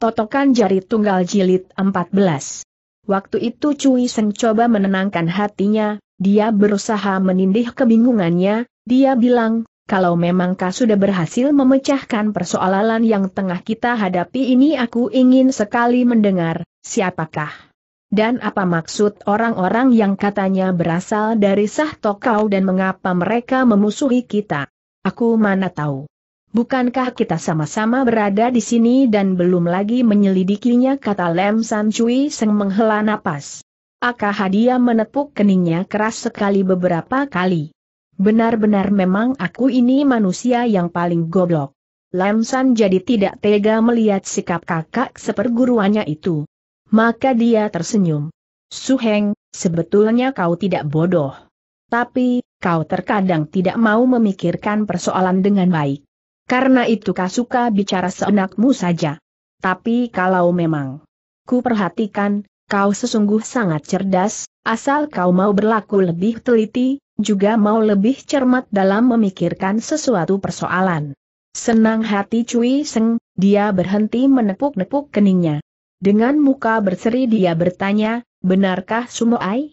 Totokan jari tunggal jilid 14. Waktu itu Cui Seng coba menenangkan hatinya, dia berusaha menindih kebingungannya, dia bilang, kalau memang kau sudah berhasil memecahkan persoalan yang tengah kita hadapi ini aku ingin sekali mendengar, siapakah? Dan apa maksud orang-orang yang katanya berasal dari Sah Tokau dan mengapa mereka memusuhi kita? Aku mana tahu. Bukankah kita sama-sama berada di sini dan belum lagi menyelidikinya kata Lem San Cui Seng menghela napas. Akah hadiah menepuk keningnya keras sekali beberapa kali. Benar-benar memang aku ini manusia yang paling goblok. Lem San jadi tidak tega melihat sikap kakak seperguruannya itu. Maka dia tersenyum. Suheng, sebetulnya kau tidak bodoh. Tapi, kau terkadang tidak mau memikirkan persoalan dengan baik. Karena itu kau suka bicara seenakmu saja. Tapi kalau memang ku perhatikan, kau sesungguh sangat cerdas, asal kau mau berlaku lebih teliti, juga mau lebih cermat dalam memikirkan sesuatu persoalan. Senang hati Cui Seng, dia berhenti menepuk-nepuk keningnya. Dengan muka berseri dia bertanya, benarkah Sumoai?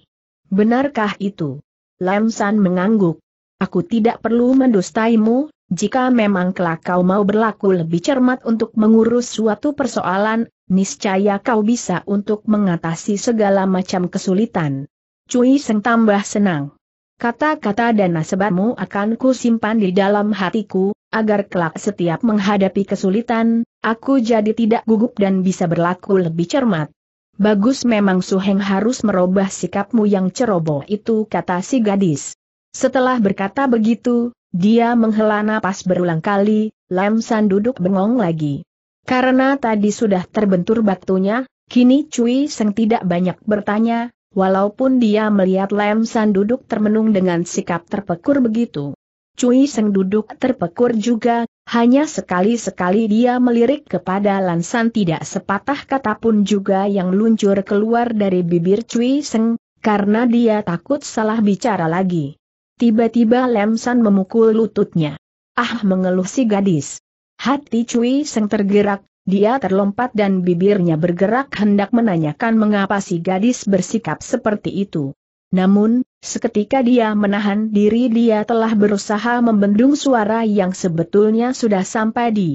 Benarkah itu? Lam San mengangguk. Aku tidak perlu mendustaimu, jika memang kelak kau mau berlaku lebih cermat untuk mengurus suatu persoalan, niscaya kau bisa untuk mengatasi segala macam kesulitan. Cui Seng tambah senang. Kata-kata dan nasebatmu akan kusimpan di dalam hatiku, agar kelak setiap menghadapi kesulitan, aku jadi tidak gugup dan bisa berlaku lebih cermat. Bagus memang Suheng harus merubah sikapmu yang ceroboh itu kata si gadis. Setelah berkata begitu, dia menghela napas berulang kali, Lam San duduk bengong lagi. Karena tadi sudah terbentur batunya, kini Cui Seng tidak banyak bertanya, walaupun dia melihat Lam San duduk termenung dengan sikap terpekur begitu. Cui Seng duduk terpekur juga, hanya sekali-sekali dia melirik kepada Lansan tidak sepatah kata pun juga yang luncur keluar dari bibir Cui Seng, karena dia takut salah bicara lagi. Tiba-tiba Lemsan memukul lututnya. Ah mengeluh si gadis. Hati Cui Seng tergerak, dia terlompat dan bibirnya bergerak hendak menanyakan mengapa si gadis bersikap seperti itu. Namun, seketika dia menahan diri dia telah berusaha membendung suara yang sebetulnya sudah sampai di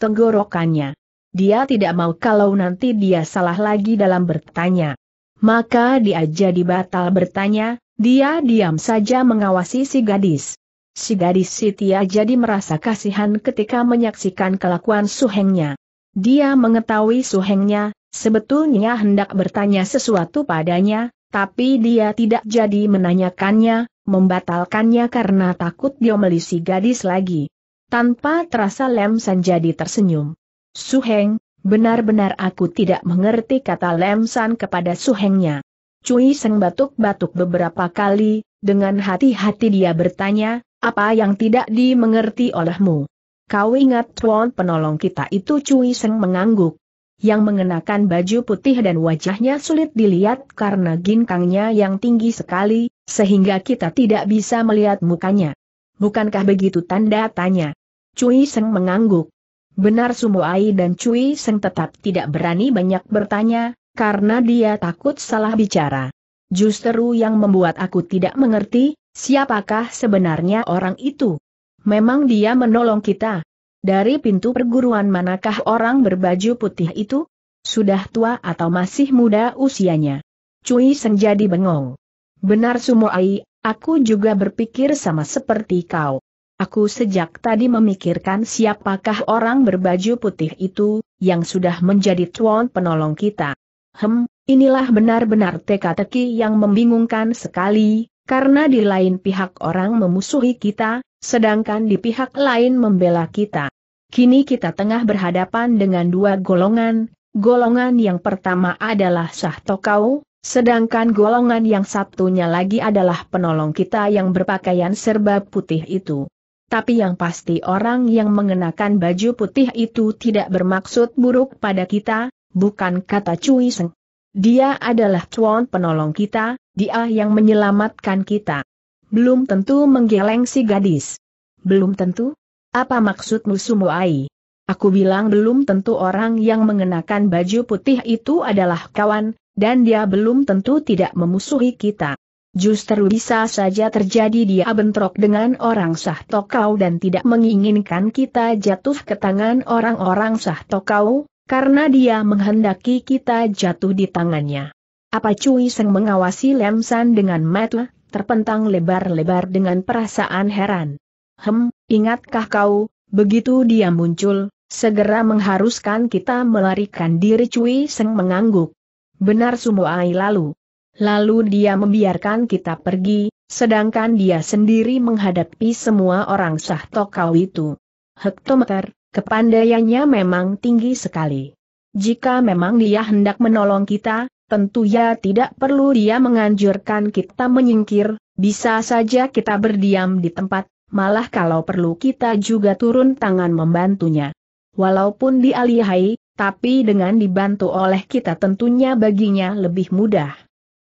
tenggorokannya. Dia tidak mau kalau nanti dia salah lagi dalam bertanya. Maka dia jadi batal bertanya, dia diam saja mengawasi si gadis. Si gadis Sitia jadi merasa kasihan ketika menyaksikan kelakuan suhengnya. Dia mengetahui suhengnya, sebetulnya hendak bertanya sesuatu padanya, tapi dia tidak jadi menanyakannya, membatalkannya karena takut dia melisi gadis lagi. Tanpa terasa Lem San jadi tersenyum. Suheng, benar-benar aku tidak mengerti kata Lem San kepada suhengnya. Cui Seng batuk-batuk beberapa kali, dengan hati-hati dia bertanya, apa yang tidak dimengerti olehmu? Kau ingat tuan penolong kita itu Cui Seng mengangguk. Yang mengenakan baju putih dan wajahnya sulit dilihat karena ginkangnya yang tinggi sekali, sehingga kita tidak bisa melihat mukanya. Bukankah begitu tanda tanya? Cui Seng mengangguk. Benar Sumoai dan Cui Seng tetap tidak berani banyak bertanya, karena dia takut salah bicara. Justru yang membuat aku tidak mengerti, siapakah sebenarnya orang itu? Memang dia menolong kita. Dari pintu perguruan manakah orang berbaju putih itu? Sudah tua atau masih muda usianya? Cui Senjadi bengong. Benar Sumoai, aku juga berpikir sama seperti kau. Aku sejak tadi memikirkan siapakah orang berbaju putih itu, yang sudah menjadi tuan penolong kita. Hem, inilah benar-benar teka-teki yang membingungkan sekali, karena di lain pihak orang memusuhi kita, sedangkan di pihak lain membela kita. Kini kita tengah berhadapan dengan dua golongan, golongan yang pertama adalah Sahtokau, Tokau, sedangkan golongan yang satunya lagi adalah penolong kita yang berpakaian serba putih itu. Tapi yang pasti orang yang mengenakan baju putih itu tidak bermaksud buruk pada kita, bukan kata Cui Seng. Dia adalah tuan penolong kita, dia yang menyelamatkan kita. Belum tentu menggeleng si gadis. Belum tentu? Apa maksudmu Sumuai? Aku bilang belum tentu orang yang mengenakan baju putih itu adalah kawan, dan dia belum tentu tidak memusuhi kita. Justru bisa saja terjadi dia bentrok dengan orang sah tokau dan tidak menginginkan kita jatuh ke tangan orang-orang sah tokau, karena dia menghendaki kita jatuh di tangannya. Apa Cui Seng mengawasi Lem dengan mata, terpentang lebar-lebar dengan perasaan heran. Hem, ingatkah kau, begitu dia muncul, segera mengharuskan kita melarikan diri Cui Seng mengangguk. Benar Sumoai lalu. Lalu dia membiarkan kita pergi, sedangkan dia sendiri menghadapi semua orang Sah Tokau itu. Hektometer, Kepandaiannya memang tinggi sekali. Jika memang dia hendak menolong kita, tentu ya tidak perlu dia menganjurkan kita menyingkir, bisa saja kita berdiam di tempat, malah kalau perlu kita juga turun tangan membantunya. Walaupun dialihai, tapi dengan dibantu oleh kita tentunya baginya lebih mudah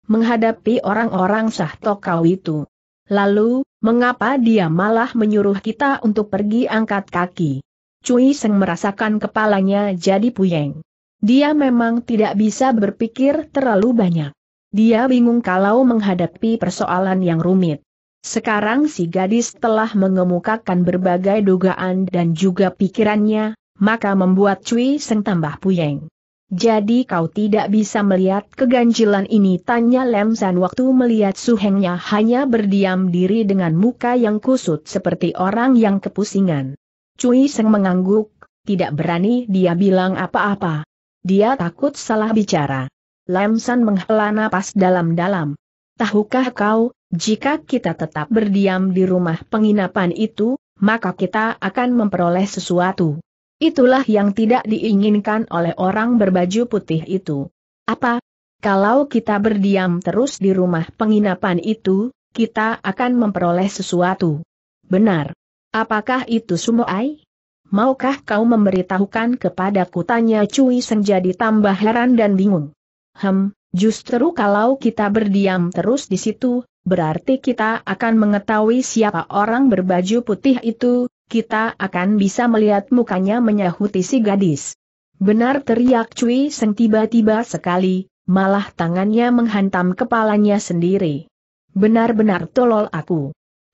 menghadapi orang-orang sah itu. Lalu, mengapa dia malah menyuruh kita untuk pergi angkat kaki? Cui Seng merasakan kepalanya jadi puyeng. Dia memang tidak bisa berpikir terlalu banyak. Dia bingung kalau menghadapi persoalan yang rumit. Sekarang si gadis telah mengemukakan berbagai dugaan dan juga pikirannya, maka membuat Cui Seng tambah puyeng. Jadi kau tidak bisa melihat keganjilan ini tanya Lem San waktu melihat Su Hengnya hanya berdiam diri dengan muka yang kusut seperti orang yang kepusingan. Cui Seng mengangguk, tidak berani dia bilang apa-apa. Dia takut salah bicara. Lam San menghela napas dalam-dalam. Tahukah kau, jika kita tetap berdiam di rumah penginapan itu, maka kita akan memperoleh sesuatu. Itulah yang tidak diinginkan oleh orang berbaju putih itu. Apa? Kalau kita berdiam terus di rumah penginapan itu, kita akan memperoleh sesuatu. Benar. Apakah itu Sumoai? Maukah kau memberitahukan kepadaku tanya Cui Seng jadi tambah heran dan bingung. Hem, justru kalau kita berdiam terus di situ, berarti kita akan mengetahui siapa orang berbaju putih itu, kita akan bisa melihat mukanya menyahuti si gadis. Benar teriak Cui Seng tiba-tiba sekali, malah tangannya menghantam kepalanya sendiri. Benar-benar tolol aku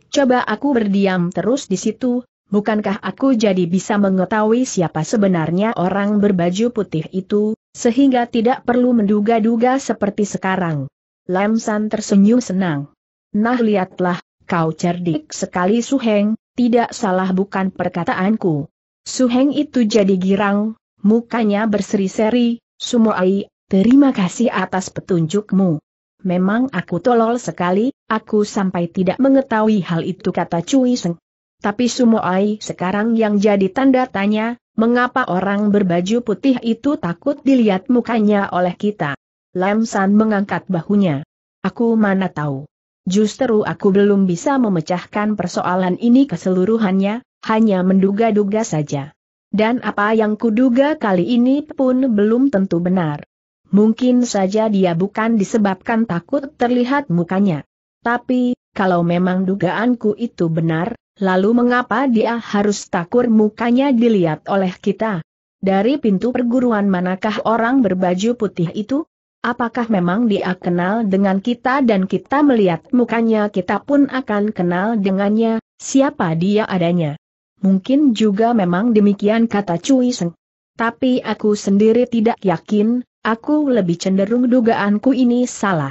coba aku berdiam terus di situ, bukankah aku jadi bisa mengetahui siapa sebenarnya orang berbaju putih itu, sehingga tidak perlu menduga-duga seperti sekarang. Lam San tersenyum senang. Nah lihatlah, kau cerdik sekali Su Heng, tidak salah bukan perkataanku. Su Heng itu jadi girang, mukanya berseri-seri, Sumoai, terima kasih atas petunjukmu. Memang aku tolol sekali, aku sampai tidak mengetahui hal itu kata Cui Seng. Tapi Sumoai sekarang yang jadi tanda tanya, mengapa orang berbaju putih itu takut dilihat mukanya oleh kita? Lam San mengangkat bahunya. Aku mana tahu. Justru aku belum bisa memecahkan persoalan ini keseluruhannya, hanya menduga-duga saja. Dan apa yang kuduga kali ini pun belum tentu benar. Mungkin saja dia bukan disebabkan takut terlihat mukanya. Tapi, kalau memang dugaanku itu benar, lalu mengapa dia harus takut mukanya dilihat oleh kita? Dari pintu perguruan manakah orang berbaju putih itu? Apakah memang dia kenal dengan kita dan kita melihat mukanya kita pun akan kenal dengannya, siapa dia adanya? Mungkin juga memang demikian kata Cui Seng. Tapi aku sendiri tidak yakin, Aku lebih cenderung dugaanku ini salah.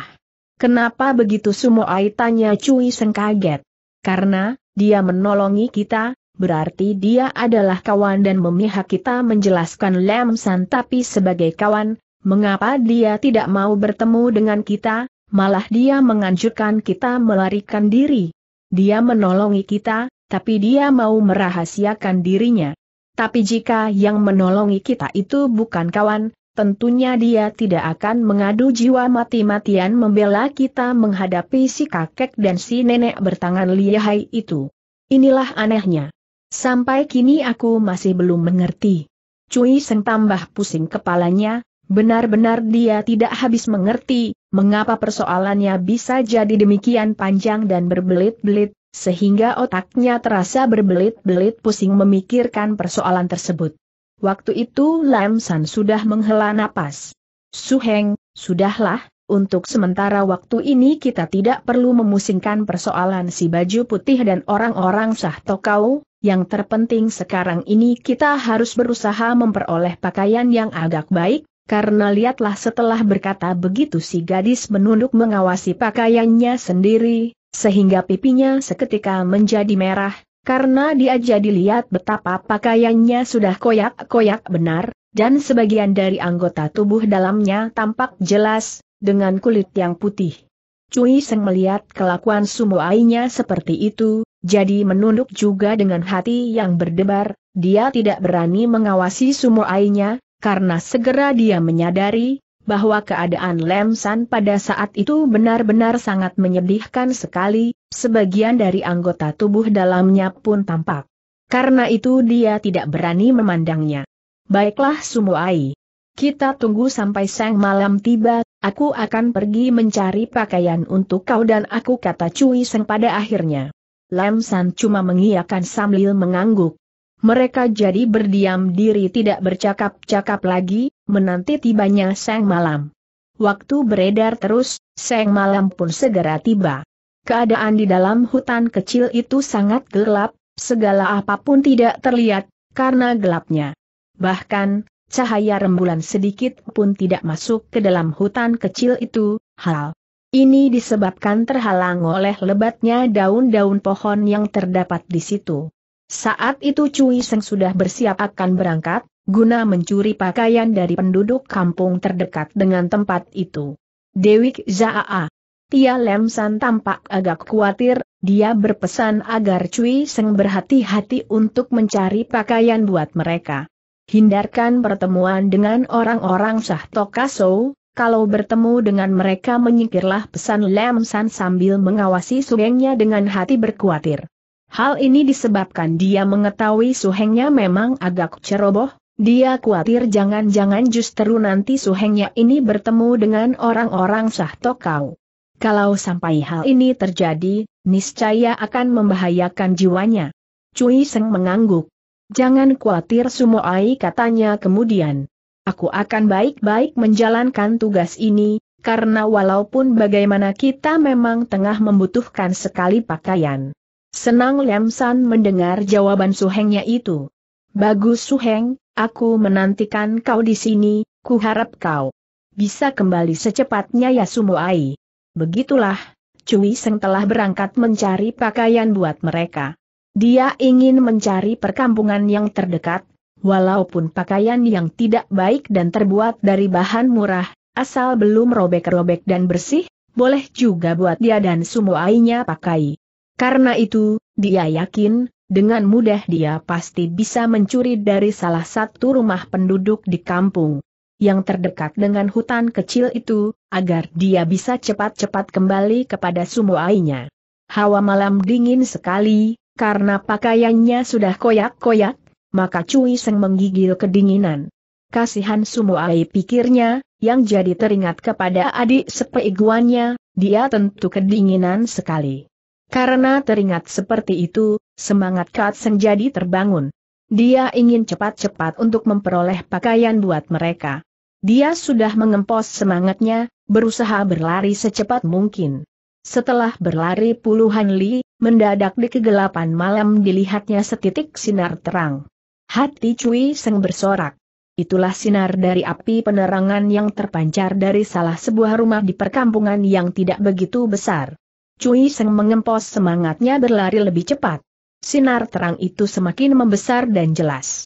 Kenapa begitu semua tanya Cui Seng kaget? Karena, dia menolongi kita, berarti dia adalah kawan dan memihak kita menjelaskan Lam San tapi sebagai kawan, mengapa dia tidak mau bertemu dengan kita, malah dia menganjurkan kita melarikan diri. Dia menolongi kita, tapi dia mau merahasiakan dirinya. Tapi jika yang menolongi kita itu bukan kawan, tentunya dia tidak akan mengadu jiwa mati-matian membela kita menghadapi si kakek dan si nenek bertangan lihai itu. Inilah anehnya. Sampai kini aku masih belum mengerti. Cui Seng tambah pusing kepalanya, benar-benar dia tidak habis mengerti, mengapa persoalannya bisa jadi demikian panjang dan berbelit-belit, sehingga otaknya terasa berbelit-belit pusing memikirkan persoalan tersebut. Waktu itu Lam San sudah menghela napas. Suheng, sudahlah, untuk sementara waktu ini kita tidak perlu memusingkan persoalan si baju putih dan orang-orang sah tokau, yang terpenting sekarang ini kita harus berusaha memperoleh pakaian yang agak baik, karena lihatlah setelah berkata begitu si gadis menunduk mengawasi pakaiannya sendiri, sehingga pipinya seketika menjadi merah, karena dia jadi lihat betapa pakaiannya sudah koyak-koyak benar, dan sebagian dari anggota tubuh dalamnya tampak jelas, dengan kulit yang putih. Cui Seng melihat kelakuan sumuainya seperti itu, jadi menunduk juga dengan hati yang berdebar, dia tidak berani mengawasi sumuainya, karena segera dia menyadari, bahwa keadaan Lemsan pada saat itu benar-benar sangat menyedihkan sekali, Sebagian dari anggota tubuh dalamnya pun tampak. Karena itu dia tidak berani memandangnya. Baiklah Sumuai. Kita tunggu sampai sang malam tiba, aku akan pergi mencari pakaian untuk kau dan aku kata Cui Seng pada akhirnya. Lam San cuma mengiyakan sambil mengangguk. Mereka jadi berdiam diri tidak bercakap-cakap lagi, menanti tibanya sang malam. Waktu beredar terus, sang malam pun segera tiba. Keadaan di dalam hutan kecil itu sangat gelap, segala apapun tidak terlihat, karena gelapnya. Bahkan, cahaya rembulan sedikit pun tidak masuk ke dalam hutan kecil itu, hal. Ini disebabkan terhalang oleh lebatnya daun-daun pohon yang terdapat di situ. Saat itu Cui Seng sudah bersiap akan berangkat, guna mencuri pakaian dari penduduk kampung terdekat dengan tempat itu. Dewi Zaa Tia Lem tampak agak khawatir, dia berpesan agar Cui Seng berhati-hati untuk mencari pakaian buat mereka. Hindarkan pertemuan dengan orang-orang Sah Tokaso, kalau bertemu dengan mereka menyingkirlah pesan Lem sambil mengawasi suhengnya dengan hati berkhawatir. Hal ini disebabkan dia mengetahui suhengnya memang agak ceroboh, dia khawatir jangan-jangan justru nanti suhengnya ini bertemu dengan orang-orang Sah Tokau. Kalau sampai hal ini terjadi, niscaya akan membahayakan jiwanya. Cui Seng mengangguk. Jangan khawatir Sumoai katanya kemudian. Aku akan baik-baik menjalankan tugas ini, karena walaupun bagaimana kita memang tengah membutuhkan sekali pakaian. Senang Liam San mendengar jawaban Suhengnya itu. Bagus Suheng, aku menantikan kau di sini, kuharap kau bisa kembali secepatnya ya Sumoai. Begitulah, Cui Seng telah berangkat mencari pakaian buat mereka. Dia ingin mencari perkampungan yang terdekat, walaupun pakaian yang tidak baik dan terbuat dari bahan murah, asal belum robek-robek dan bersih, boleh juga buat dia dan semua ainya pakai. Karena itu, dia yakin, dengan mudah dia pasti bisa mencuri dari salah satu rumah penduduk di kampung yang terdekat dengan hutan kecil itu, agar dia bisa cepat-cepat kembali kepada sumoainya. Hawa malam dingin sekali, karena pakaiannya sudah koyak-koyak, maka Cui Seng menggigil kedinginan. Kasihan sumoai pikirnya, yang jadi teringat kepada adik sepeiguannya, dia tentu kedinginan sekali. Karena teringat seperti itu, semangat Seng jadi terbangun. Dia ingin cepat-cepat untuk memperoleh pakaian buat mereka. Dia sudah mengempos semangatnya, berusaha berlari secepat mungkin. Setelah berlari puluhan li, mendadak di kegelapan malam dilihatnya setitik sinar terang. Hati Cui Seng bersorak. Itulah sinar dari api penerangan yang terpancar dari salah sebuah rumah di perkampungan yang tidak begitu besar. Cui Seng mengempos semangatnya berlari lebih cepat. Sinar terang itu semakin membesar dan jelas.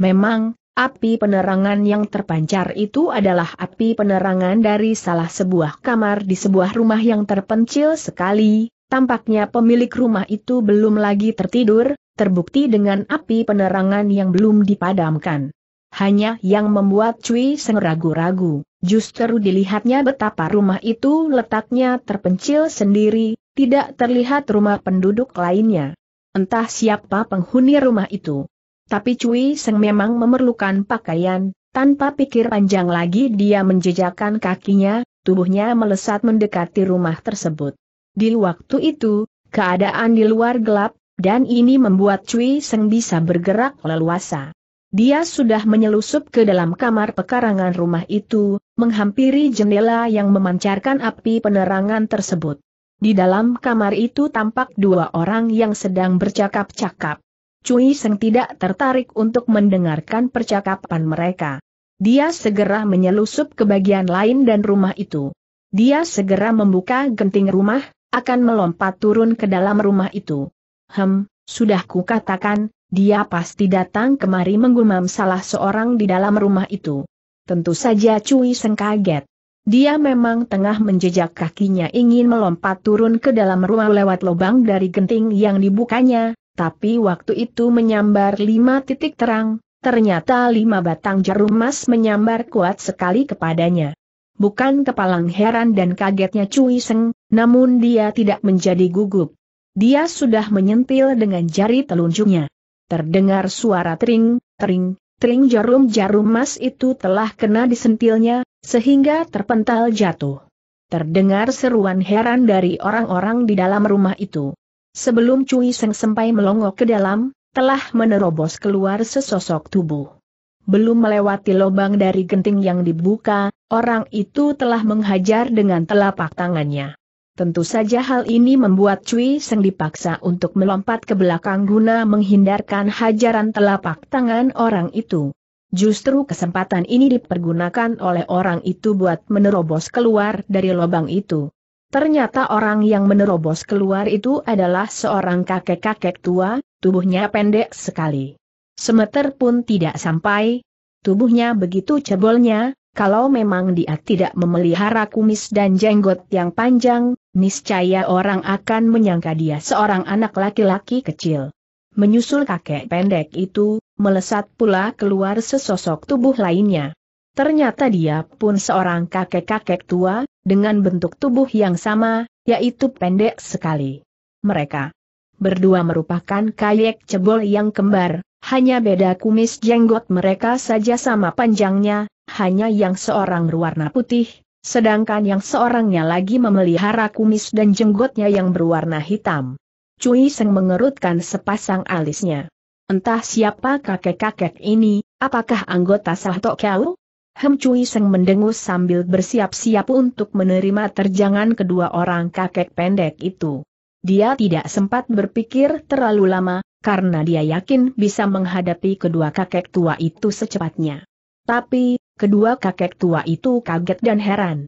Memang, Api penerangan yang terpancar itu adalah api penerangan dari salah sebuah kamar di sebuah rumah yang terpencil sekali, tampaknya pemilik rumah itu belum lagi tertidur, terbukti dengan api penerangan yang belum dipadamkan. Hanya yang membuat Cui Seng ragu-ragu, justru dilihatnya betapa rumah itu letaknya terpencil sendiri, tidak terlihat rumah penduduk lainnya. Entah siapa penghuni rumah itu. Tapi Cui Seng memang memerlukan pakaian, tanpa pikir panjang lagi dia menjejakkan kakinya, tubuhnya melesat mendekati rumah tersebut. Di waktu itu, keadaan di luar gelap, dan ini membuat Cui Seng bisa bergerak leluasa. Dia sudah menyelusup ke dalam kamar pekarangan rumah itu, menghampiri jendela yang memancarkan api penerangan tersebut. Di dalam kamar itu tampak dua orang yang sedang bercakap-cakap. Cui Seng tidak tertarik untuk mendengarkan percakapan mereka. Dia segera menyelusup ke bagian lain dan rumah itu. Dia segera membuka genting rumah, akan melompat turun ke dalam rumah itu. Hem, sudah kukatakan, dia pasti datang kemari menggumam salah seorang di dalam rumah itu. Tentu saja Cui Seng kaget. Dia memang tengah menjejak kakinya ingin melompat turun ke dalam rumah lewat lubang dari genting yang dibukanya, tapi waktu itu menyambar lima titik terang, ternyata lima batang jarum emas menyambar kuat sekali kepadanya. Bukan kepalang heran dan kagetnya Cui Seng, namun dia tidak menjadi gugup. Dia sudah menyentil dengan jari telunjuknya. Terdengar suara tering, tering, tering jarum-jarum emas itu telah kena disentilnya, sehingga terpental jatuh. Terdengar seruan heran dari orang-orang di dalam rumah itu. Sebelum Cui Seng sempai melongok ke dalam, telah menerobos keluar sesosok tubuh. Belum melewati lubang dari genting yang dibuka, orang itu telah menghajar dengan telapak tangannya. Tentu saja hal ini membuat Cui Seng dipaksa untuk melompat ke belakang guna menghindarkan hajaran telapak tangan orang itu. Justru kesempatan ini dipergunakan oleh orang itu buat menerobos keluar dari lubang itu. Ternyata orang yang menerobos keluar itu adalah seorang kakek-kakek tua, tubuhnya pendek sekali. Semeter pun tidak sampai, tubuhnya begitu cebolnya, kalau memang dia tidak memelihara kumis dan jenggot yang panjang, niscaya orang akan menyangka dia seorang anak laki-laki kecil. Menyusul kakek pendek itu, melesat pula keluar sesosok tubuh lainnya. Ternyata dia pun seorang kakek-kakek tua, dengan bentuk tubuh yang sama, yaitu pendek sekali. Mereka berdua merupakan kayek cebol yang kembar, hanya beda kumis jenggot mereka saja sama panjangnya, hanya yang seorang berwarna putih, sedangkan yang seorangnya lagi memelihara kumis dan jenggotnya yang berwarna hitam. Cui Seng mengerutkan sepasang alisnya. Entah siapa kakek-kakek ini, apakah anggota Sahto Kau? Hem Cui Seng mendengus sambil bersiap-siap untuk menerima terjangan kedua orang kakek pendek itu. Dia tidak sempat berpikir terlalu lama, karena dia yakin bisa menghadapi kedua kakek tua itu secepatnya. Tapi, kedua kakek tua itu kaget dan heran.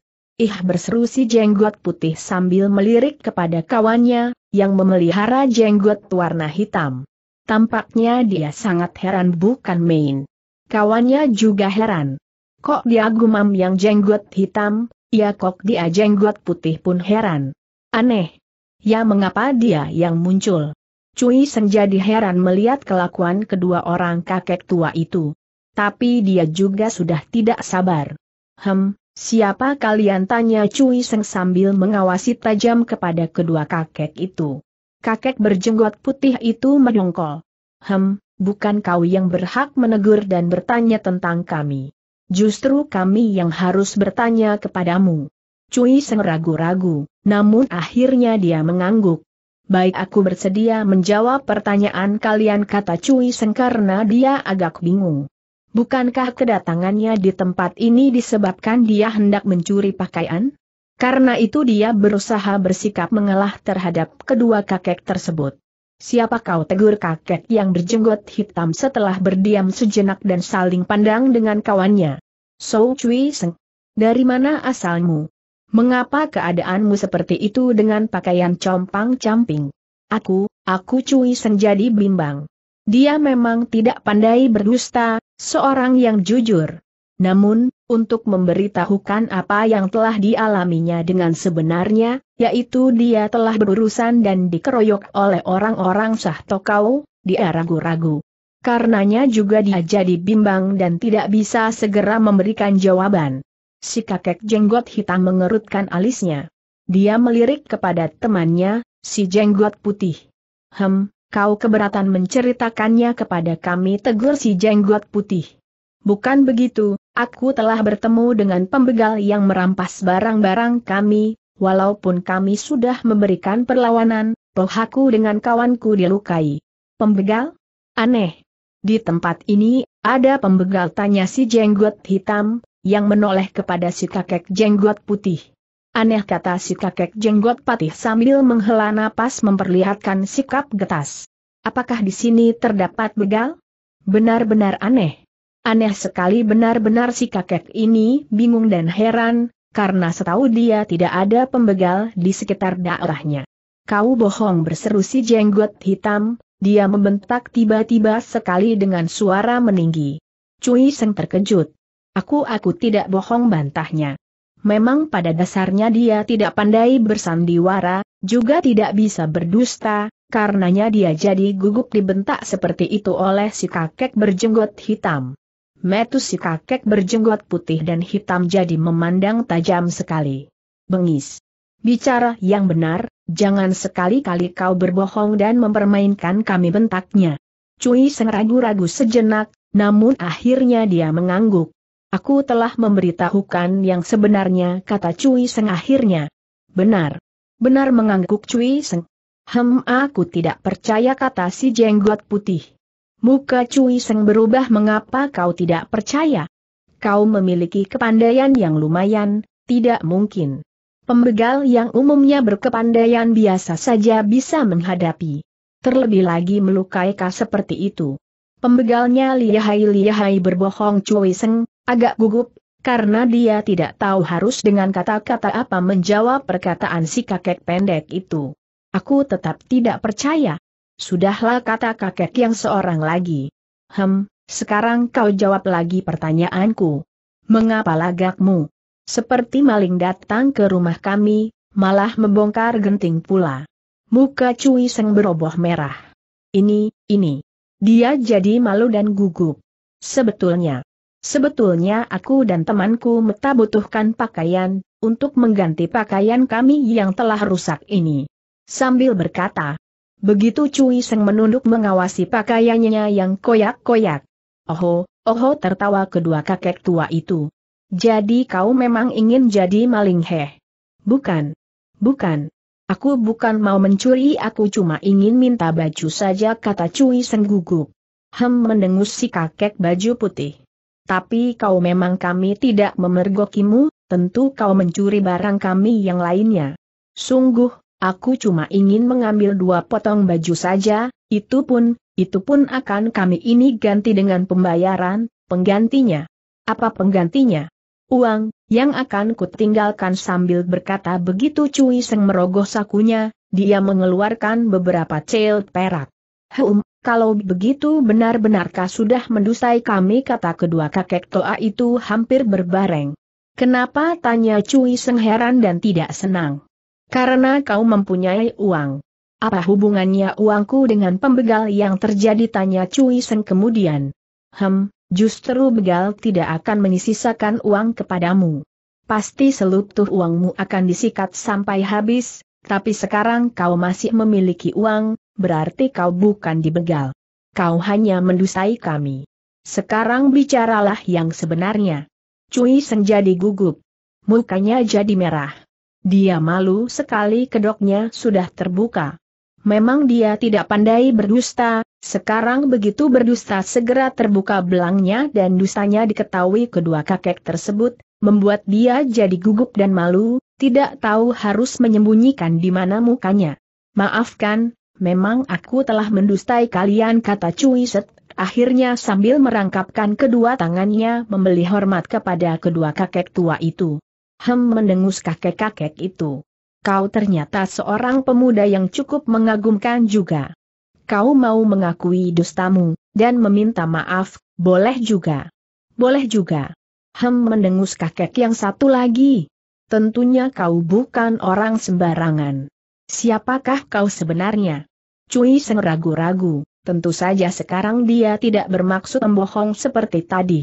Ih berseru si jenggot putih sambil melirik kepada kawannya, yang memelihara jenggot warna hitam. Tampaknya dia sangat heran bukan main. Kawannya juga heran. Kok dia gumam yang jenggot hitam, ya kok dia jenggot putih pun heran. Aneh. Ya mengapa dia yang muncul? Cui senjadi heran melihat kelakuan kedua orang kakek tua itu. Tapi dia juga sudah tidak sabar. Hem, siapa kalian tanya Cui Seng sambil mengawasi tajam kepada kedua kakek itu. Kakek berjenggot putih itu menyongkol. Hem, bukan kau yang berhak menegur dan bertanya tentang kami. Justru kami yang harus bertanya kepadamu. Cui Seng ragu-ragu, namun akhirnya dia mengangguk. Baik aku bersedia menjawab pertanyaan kalian kata Cui Seng karena dia agak bingung. Bukankah kedatangannya di tempat ini disebabkan dia hendak mencuri pakaian? Karena itu dia berusaha bersikap mengalah terhadap kedua kakek tersebut. Siapa kau tegur kakek yang berjenggot hitam setelah berdiam sejenak dan saling pandang dengan kawannya? So Cui Seng. Dari mana asalmu? Mengapa keadaanmu seperti itu dengan pakaian compang-camping? Aku, aku Cui Seng jadi bimbang. Dia memang tidak pandai berdusta, seorang yang jujur. Namun, untuk memberitahukan apa yang telah dialaminya dengan sebenarnya, yaitu dia telah berurusan dan dikeroyok oleh orang-orang sah Tokau, dia ragu-ragu. Karenanya juga dia jadi bimbang dan tidak bisa segera memberikan jawaban. Si kakek jenggot hitam mengerutkan alisnya. Dia melirik kepada temannya, si jenggot putih. Hem, kau keberatan menceritakannya kepada kami tegur si jenggot putih. Bukan begitu, aku telah bertemu dengan pembegal yang merampas barang-barang kami, walaupun kami sudah memberikan perlawanan, rohaku dengan kawanku dilukai. Pembegal? Aneh. Di tempat ini, ada pembegal tanya si jenggot hitam, yang menoleh kepada si kakek jenggot putih. Aneh kata si kakek jenggot patih sambil menghela napas memperlihatkan sikap getas. Apakah di sini terdapat begal? Benar-benar aneh. Aneh sekali benar-benar si kakek ini bingung dan heran, karena setahu dia tidak ada pembegal di sekitar daerahnya. Kau bohong berseru si jenggot hitam, dia membentak tiba-tiba sekali dengan suara meninggi. Cui Seng terkejut. Aku-aku tidak bohong bantahnya. Memang pada dasarnya dia tidak pandai bersandiwara, juga tidak bisa berdusta, karenanya dia jadi gugup dibentak seperti itu oleh si kakek berjenggot hitam. Metu si kakek berjenggot putih dan hitam jadi memandang tajam sekali. Bengis. Bicara yang benar, jangan sekali-kali kau berbohong dan mempermainkan kami bentaknya. Cui Seng ragu-ragu sejenak, namun akhirnya dia mengangguk. Aku telah memberitahukan yang sebenarnya kata Cui Seng akhirnya. Benar. Benar mengangguk Cui Seng. Hem aku tidak percaya kata si jenggot putih. Muka Cui Seng berubah mengapa kau tidak percaya? Kau memiliki kepandaian yang lumayan, tidak mungkin. Pembegal yang umumnya berkepandaian biasa saja bisa menghadapi. Terlebih lagi melukai kau seperti itu. Pembegalnya lihai-lihai berbohong Cui Seng, agak gugup, karena dia tidak tahu harus dengan kata-kata apa menjawab perkataan si kakek pendek itu. Aku tetap tidak percaya. Sudahlah kata kakek yang seorang lagi. Hem, sekarang kau jawab lagi pertanyaanku. Mengapa lagakmu? Seperti maling datang ke rumah kami, malah membongkar genting pula. Muka Cui Seng beroboh merah. Ini, ini. Dia jadi malu dan gugup. Sebetulnya. Sebetulnya aku dan temanku meta butuhkan pakaian, untuk mengganti pakaian kami yang telah rusak ini. Sambil berkata, Begitu Cui Seng menunduk mengawasi pakaiannya yang koyak-koyak. Oho, oho tertawa kedua kakek tua itu. Jadi kau memang ingin jadi maling heh? Bukan. Bukan. Aku bukan mau mencuri aku cuma ingin minta baju saja kata Cui Seng gugup. Hem mendengus si kakek baju putih. Tapi kau memang kami tidak memergokimu, tentu kau mencuri barang kami yang lainnya. Sungguh, Aku cuma ingin mengambil dua potong baju saja, itu pun, itu pun akan kami ini ganti dengan pembayaran, penggantinya. Apa penggantinya? Uang, yang akan kutinggalkan sambil berkata begitu Cui Seng merogoh sakunya, dia mengeluarkan beberapa cel perak. Hum, kalau begitu benar-benarkah sudah mendusai kami kata kedua kakek Toa itu hampir berbareng. Kenapa tanya Cui Seng heran dan tidak senang. Karena kau mempunyai uang. Apa hubungannya uangku dengan pembegal yang terjadi tanya Cui Sen kemudian. Hem, justru begal tidak akan menyisakan uang kepadamu. Pasti selutuh uangmu akan disikat sampai habis, tapi sekarang kau masih memiliki uang, berarti kau bukan dibegal. Kau hanya mendusai kami. Sekarang bicaralah yang sebenarnya. Cui Sen jadi gugup. Mukanya jadi merah. Dia malu sekali kedoknya sudah terbuka. Memang dia tidak pandai berdusta, sekarang begitu berdusta segera terbuka belangnya dan dustanya diketahui kedua kakek tersebut, membuat dia jadi gugup dan malu, tidak tahu harus menyembunyikan di mana mukanya. Maafkan, memang aku telah mendustai kalian kata Cui Set, akhirnya sambil merangkapkan kedua tangannya membeli hormat kepada kedua kakek tua itu. Hem mendengus kakek-kakek itu. Kau ternyata seorang pemuda yang cukup mengagumkan juga. Kau mau mengakui dustamu, dan meminta maaf, boleh juga. Boleh juga. Hem mendengus kakek yang satu lagi. Tentunya kau bukan orang sembarangan. Siapakah kau sebenarnya? Cui Seng ragu-ragu, tentu saja sekarang dia tidak bermaksud membohong seperti tadi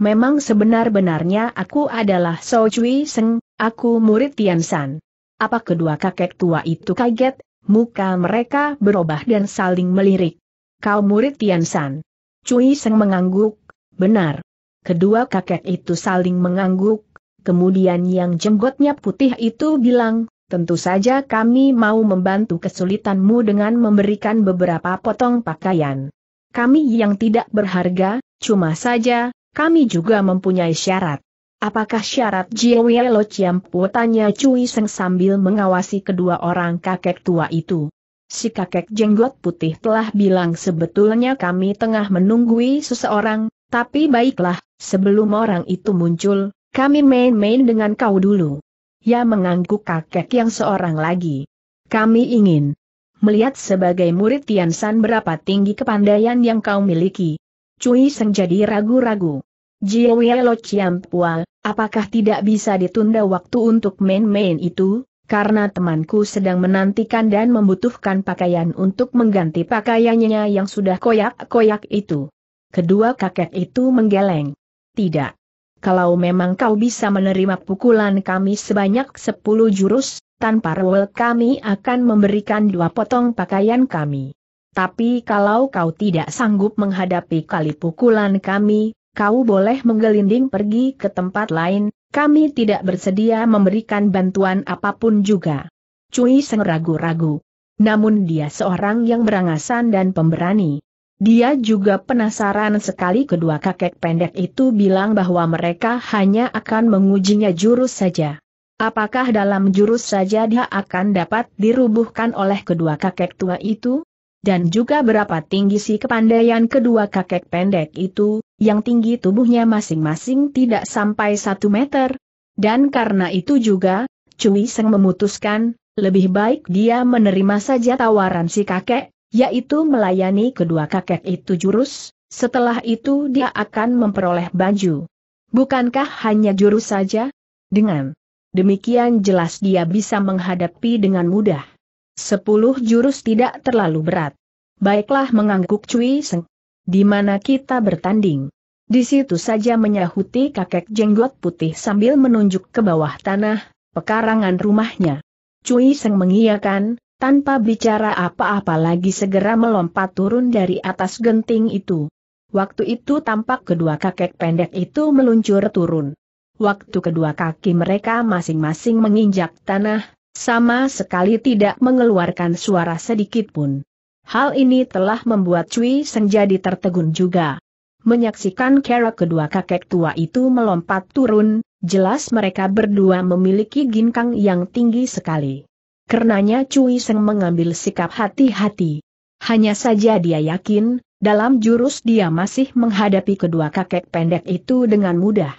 memang sebenar-benarnya aku adalah So Cui Seng, aku murid Tian San. Apa kedua kakek tua itu kaget, muka mereka berubah dan saling melirik. Kau murid Tian San. Cui Seng mengangguk, benar. Kedua kakek itu saling mengangguk, kemudian yang jenggotnya putih itu bilang, Tentu saja kami mau membantu kesulitanmu dengan memberikan beberapa potong pakaian. Kami yang tidak berharga, cuma saja, kami juga mempunyai syarat. Apakah syarat Jiwe Lo Chiampu tanya Cui Seng sambil mengawasi kedua orang kakek tua itu. Si kakek jenggot putih telah bilang sebetulnya kami tengah menunggui seseorang, tapi baiklah, sebelum orang itu muncul, kami main-main dengan kau dulu. Ya mengangguk kakek yang seorang lagi. Kami ingin melihat sebagai murid Tian Tiansan berapa tinggi kepandaian yang kau miliki. Cui Seng jadi ragu-ragu. Jiwe Lo Chiampua, apakah tidak bisa ditunda waktu untuk main-main itu, karena temanku sedang menantikan dan membutuhkan pakaian untuk mengganti pakaiannya yang sudah koyak-koyak itu. Kedua kakek itu menggeleng. Tidak. Kalau memang kau bisa menerima pukulan kami sebanyak sepuluh jurus, tanpa rewel kami akan memberikan dua potong pakaian kami. Tapi kalau kau tidak sanggup menghadapi kali pukulan kami, kau boleh menggelinding pergi ke tempat lain, kami tidak bersedia memberikan bantuan apapun juga. Cui Seng ragu-ragu. Namun dia seorang yang berangasan dan pemberani. Dia juga penasaran sekali kedua kakek pendek itu bilang bahwa mereka hanya akan mengujinya jurus saja. Apakah dalam jurus saja dia akan dapat dirubuhkan oleh kedua kakek tua itu? dan juga berapa tinggi si kepandaian kedua kakek pendek itu, yang tinggi tubuhnya masing-masing tidak sampai satu meter. Dan karena itu juga, Cui Seng memutuskan, lebih baik dia menerima saja tawaran si kakek, yaitu melayani kedua kakek itu jurus, setelah itu dia akan memperoleh baju. Bukankah hanya jurus saja? Dengan demikian jelas dia bisa menghadapi dengan mudah. Sepuluh jurus tidak terlalu berat. Baiklah mengangguk Cui Seng. Di mana kita bertanding? Di situ saja menyahuti kakek jenggot putih sambil menunjuk ke bawah tanah, pekarangan rumahnya. Cui Seng mengiyakan, tanpa bicara apa-apa lagi segera melompat turun dari atas genting itu. Waktu itu tampak kedua kakek pendek itu meluncur turun. Waktu kedua kaki mereka masing-masing menginjak tanah, sama sekali tidak mengeluarkan suara sedikit pun. Hal ini telah membuat Cui Seng jadi tertegun juga. Menyaksikan kera kedua kakek tua itu melompat turun, jelas mereka berdua memiliki ginkang yang tinggi sekali. Karenanya Cui Seng mengambil sikap hati-hati. Hanya saja dia yakin, dalam jurus dia masih menghadapi kedua kakek pendek itu dengan mudah.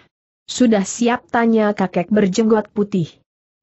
Sudah siap tanya kakek berjenggot putih.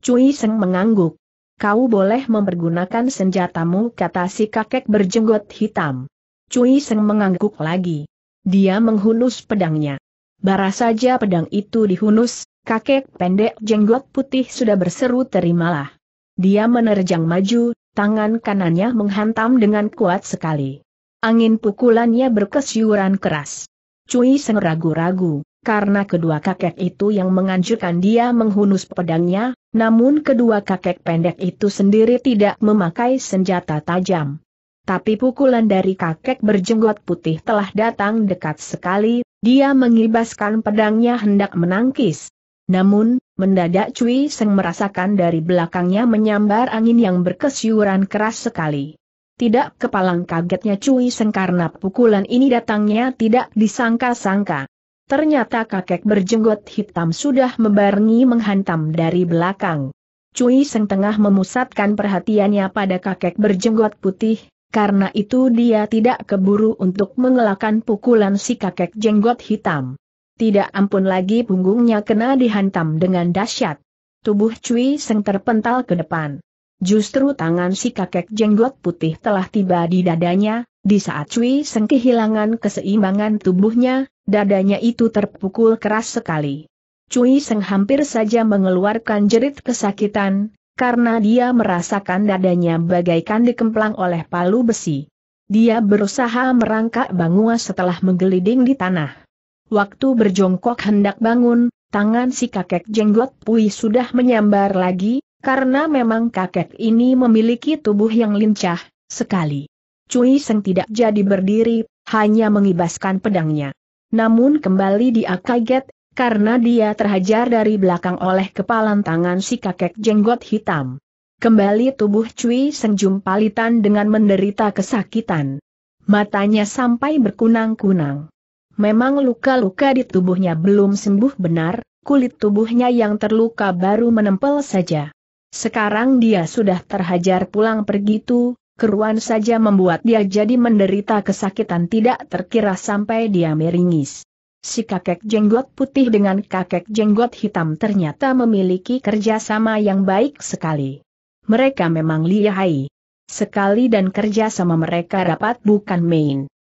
Cui Seng mengangguk. Kau boleh mempergunakan senjatamu kata si kakek berjenggot hitam. Cui Seng mengangguk lagi. Dia menghunus pedangnya. Bara saja pedang itu dihunus, kakek pendek jenggot putih sudah berseru terimalah. Dia menerjang maju, tangan kanannya menghantam dengan kuat sekali. Angin pukulannya berkesiuran keras. Cui Seng ragu-ragu, karena kedua kakek itu yang menganjurkan dia menghunus pedangnya, namun kedua kakek pendek itu sendiri tidak memakai senjata tajam. Tapi pukulan dari kakek berjenggot putih telah datang dekat sekali, dia mengibaskan pedangnya hendak menangkis. Namun, mendadak Cui Seng merasakan dari belakangnya menyambar angin yang berkesyuran keras sekali. Tidak kepalang kagetnya Cui Seng karena pukulan ini datangnya tidak disangka-sangka. Ternyata kakek berjenggot hitam sudah membarengi menghantam dari belakang. Cui Seng tengah memusatkan perhatiannya pada kakek berjenggot putih, karena itu dia tidak keburu untuk mengelakkan pukulan si kakek jenggot hitam. Tidak ampun lagi punggungnya kena dihantam dengan dahsyat. Tubuh Cui Seng terpental ke depan. Justru tangan si kakek jenggot putih telah tiba di dadanya, di saat Cui Seng kehilangan keseimbangan tubuhnya, dadanya itu terpukul keras sekali. Cui Seng hampir saja mengeluarkan jerit kesakitan, karena dia merasakan dadanya bagaikan dikemplang oleh palu besi. Dia berusaha merangkak bangua setelah menggeliding di tanah. Waktu berjongkok hendak bangun, tangan si kakek jenggot Pui sudah menyambar lagi, karena memang kakek ini memiliki tubuh yang lincah, sekali. Cui Seng tidak jadi berdiri, hanya mengibaskan pedangnya. Namun kembali dia kaget, karena dia terhajar dari belakang oleh kepalan tangan si kakek jenggot hitam. Kembali tubuh Cui Seng jumpalitan dengan menderita kesakitan. Matanya sampai berkunang-kunang. Memang luka-luka di tubuhnya belum sembuh benar, kulit tubuhnya yang terluka baru menempel saja. Sekarang dia sudah terhajar pulang pergi itu, keruan saja membuat dia jadi menderita kesakitan tidak terkira sampai dia meringis. Si kakek jenggot putih dengan kakek jenggot hitam ternyata memiliki kerjasama yang baik sekali. Mereka memang lihai. Sekali dan kerjasama mereka rapat bukan main.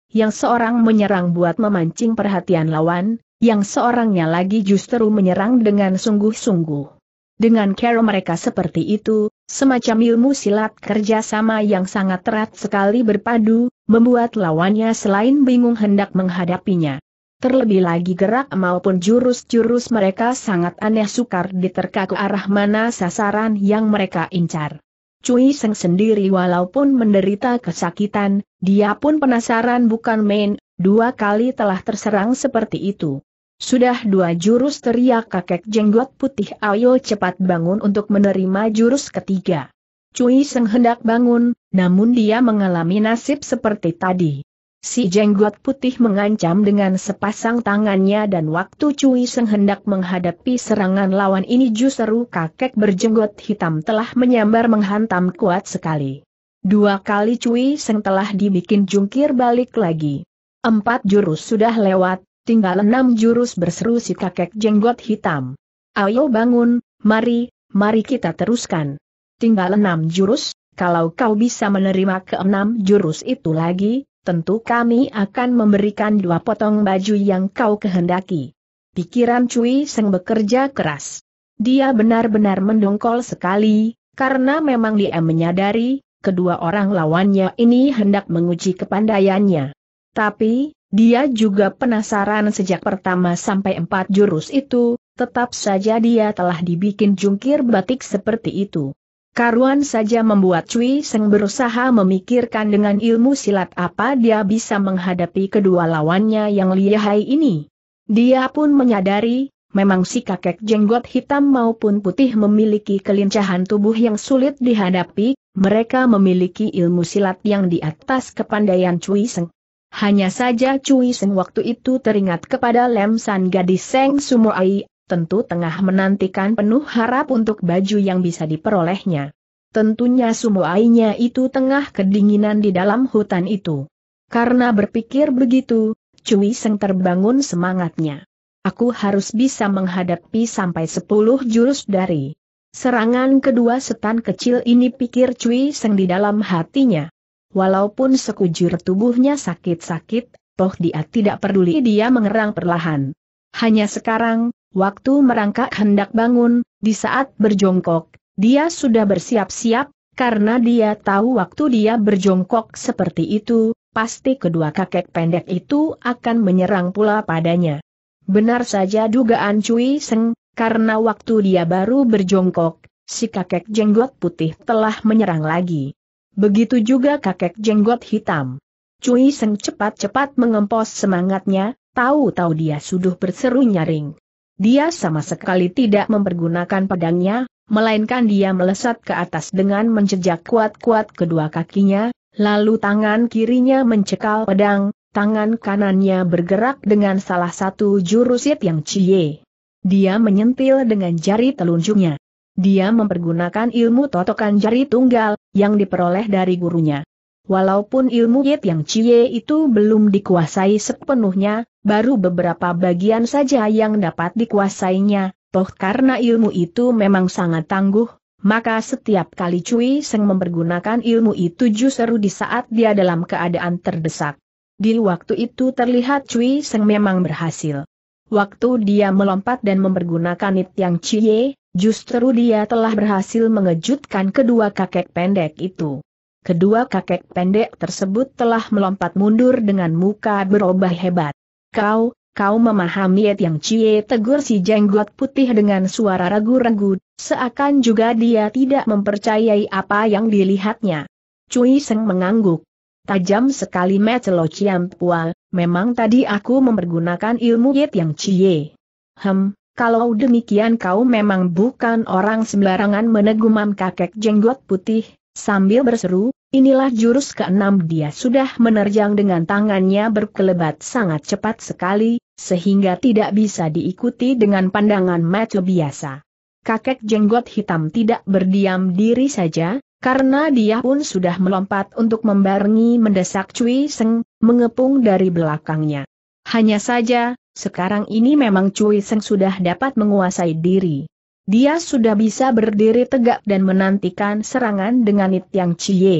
Yang seorang menyerang buat memancing perhatian lawan, yang seorangnya lagi justru menyerang dengan sungguh-sungguh. Dengan cara mereka seperti itu, semacam ilmu silat kerjasama yang sangat erat sekali berpadu, membuat lawannya selain bingung hendak menghadapinya. Terlebih lagi gerak maupun jurus-jurus mereka sangat aneh sukar diterka ke arah mana sasaran yang mereka incar. Cui Seng sendiri walaupun menderita kesakitan, dia pun penasaran bukan main, dua kali telah terserang seperti itu. Sudah dua jurus teriak kakek jenggot putih ayo cepat bangun untuk menerima jurus ketiga. Cui Seng hendak bangun, namun dia mengalami nasib seperti tadi. Si jenggot putih mengancam dengan sepasang tangannya dan waktu Cui Seng hendak menghadapi serangan lawan ini justru kakek berjenggot hitam telah menyambar menghantam kuat sekali. Dua kali Cui Seng telah dibikin jungkir balik lagi. Empat jurus sudah lewat, tinggal enam jurus berseru si kakek jenggot hitam. Ayo bangun, mari, mari kita teruskan. Tinggal enam jurus, kalau kau bisa menerima keenam jurus itu lagi, tentu kami akan memberikan dua potong baju yang kau kehendaki. Pikiran Cui Seng bekerja keras. Dia benar-benar mendongkol sekali, karena memang dia menyadari, kedua orang lawannya ini hendak menguji kepandaiannya. Tapi, dia juga penasaran sejak pertama sampai empat jurus itu, tetap saja dia telah dibikin jungkir batik seperti itu. Karuan saja membuat Cui Seng berusaha memikirkan dengan ilmu silat apa dia bisa menghadapi kedua lawannya yang lihai ini. Dia pun menyadari, memang si kakek jenggot hitam maupun putih memiliki kelincahan tubuh yang sulit dihadapi, mereka memiliki ilmu silat yang di atas kepandaian Cui Seng. Hanya saja Cui Sen waktu itu teringat kepada Lem San gadis Seng Sumoai, tentu tengah menantikan penuh harap untuk baju yang bisa diperolehnya. Tentunya Sumoainya itu tengah kedinginan di dalam hutan itu. Karena berpikir begitu, Cui Seng terbangun semangatnya. Aku harus bisa menghadapi sampai sepuluh jurus dari serangan kedua setan kecil ini pikir Cui Seng di dalam hatinya. Walaupun sekujur tubuhnya sakit-sakit, toh dia tidak peduli dia mengerang perlahan. Hanya sekarang, waktu merangkak hendak bangun, di saat berjongkok, dia sudah bersiap-siap, karena dia tahu waktu dia berjongkok seperti itu, pasti kedua kakek pendek itu akan menyerang pula padanya. Benar saja dugaan Cui Seng, karena waktu dia baru berjongkok, si kakek jenggot putih telah menyerang lagi. Begitu juga kakek jenggot hitam. Cui Seng cepat-cepat mengempos semangatnya, tahu-tahu dia sudah berseru nyaring. Dia sama sekali tidak mempergunakan pedangnya, melainkan dia melesat ke atas dengan menjejak kuat-kuat kedua kakinya, lalu tangan kirinya mencekal pedang, tangan kanannya bergerak dengan salah satu jurusit yang cie. Dia menyentil dengan jari telunjuknya. Dia mempergunakan ilmu totokan jari tunggal, yang diperoleh dari gurunya. Walaupun ilmu Yit Yang Cie itu belum dikuasai sepenuhnya, baru beberapa bagian saja yang dapat dikuasainya, toh karena ilmu itu memang sangat tangguh, maka setiap kali Cui Seng mempergunakan ilmu itu justru di saat dia dalam keadaan terdesak. Di waktu itu terlihat Cui Seng memang berhasil. Waktu dia melompat dan mempergunakan It Yang Cie, Justru dia telah berhasil mengejutkan kedua kakek pendek itu. Kedua kakek pendek tersebut telah melompat mundur dengan muka berubah hebat. Kau, kau memahami Et yang cie tegur si jenggot putih dengan suara ragu-ragu, seakan juga dia tidak mempercayai apa yang dilihatnya. Cui Seng mengangguk. Tajam sekali Mecelo Ciampua, memang tadi aku mempergunakan ilmu Yet yang cie. Hem, kalau demikian kau memang bukan orang sembarangan menegumam kakek jenggot putih, sambil berseru, inilah jurus keenam dia sudah menerjang dengan tangannya berkelebat sangat cepat sekali, sehingga tidak bisa diikuti dengan pandangan mata biasa. Kakek jenggot hitam tidak berdiam diri saja, karena dia pun sudah melompat untuk membarengi mendesak Cui Seng, mengepung dari belakangnya. Hanya saja, sekarang ini memang Cui Seng sudah dapat menguasai diri. Dia sudah bisa berdiri tegak dan menantikan serangan dengan It Yang Cie.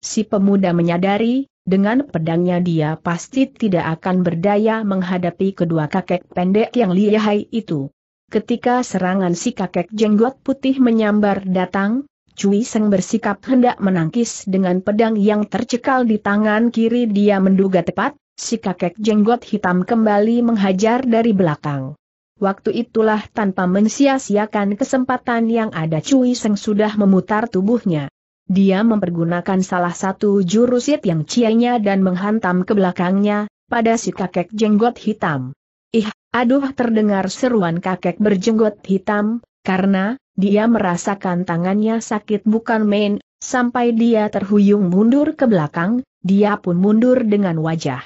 Si pemuda menyadari, dengan pedangnya dia pasti tidak akan berdaya menghadapi kedua kakek pendek yang lihai itu. Ketika serangan si kakek jenggot putih menyambar datang, Cui Seng bersikap hendak menangkis dengan pedang yang tercekal di tangan kiri dia menduga tepat, si kakek jenggot hitam kembali menghajar dari belakang. Waktu itulah tanpa mensia-siakan kesempatan yang ada Cui Seng sudah memutar tubuhnya. Dia mempergunakan salah satu jurusit yang cianya dan menghantam ke belakangnya, pada si kakek jenggot hitam. Ih, aduh terdengar seruan kakek berjenggot hitam, karena, dia merasakan tangannya sakit bukan main, sampai dia terhuyung mundur ke belakang, dia pun mundur dengan wajah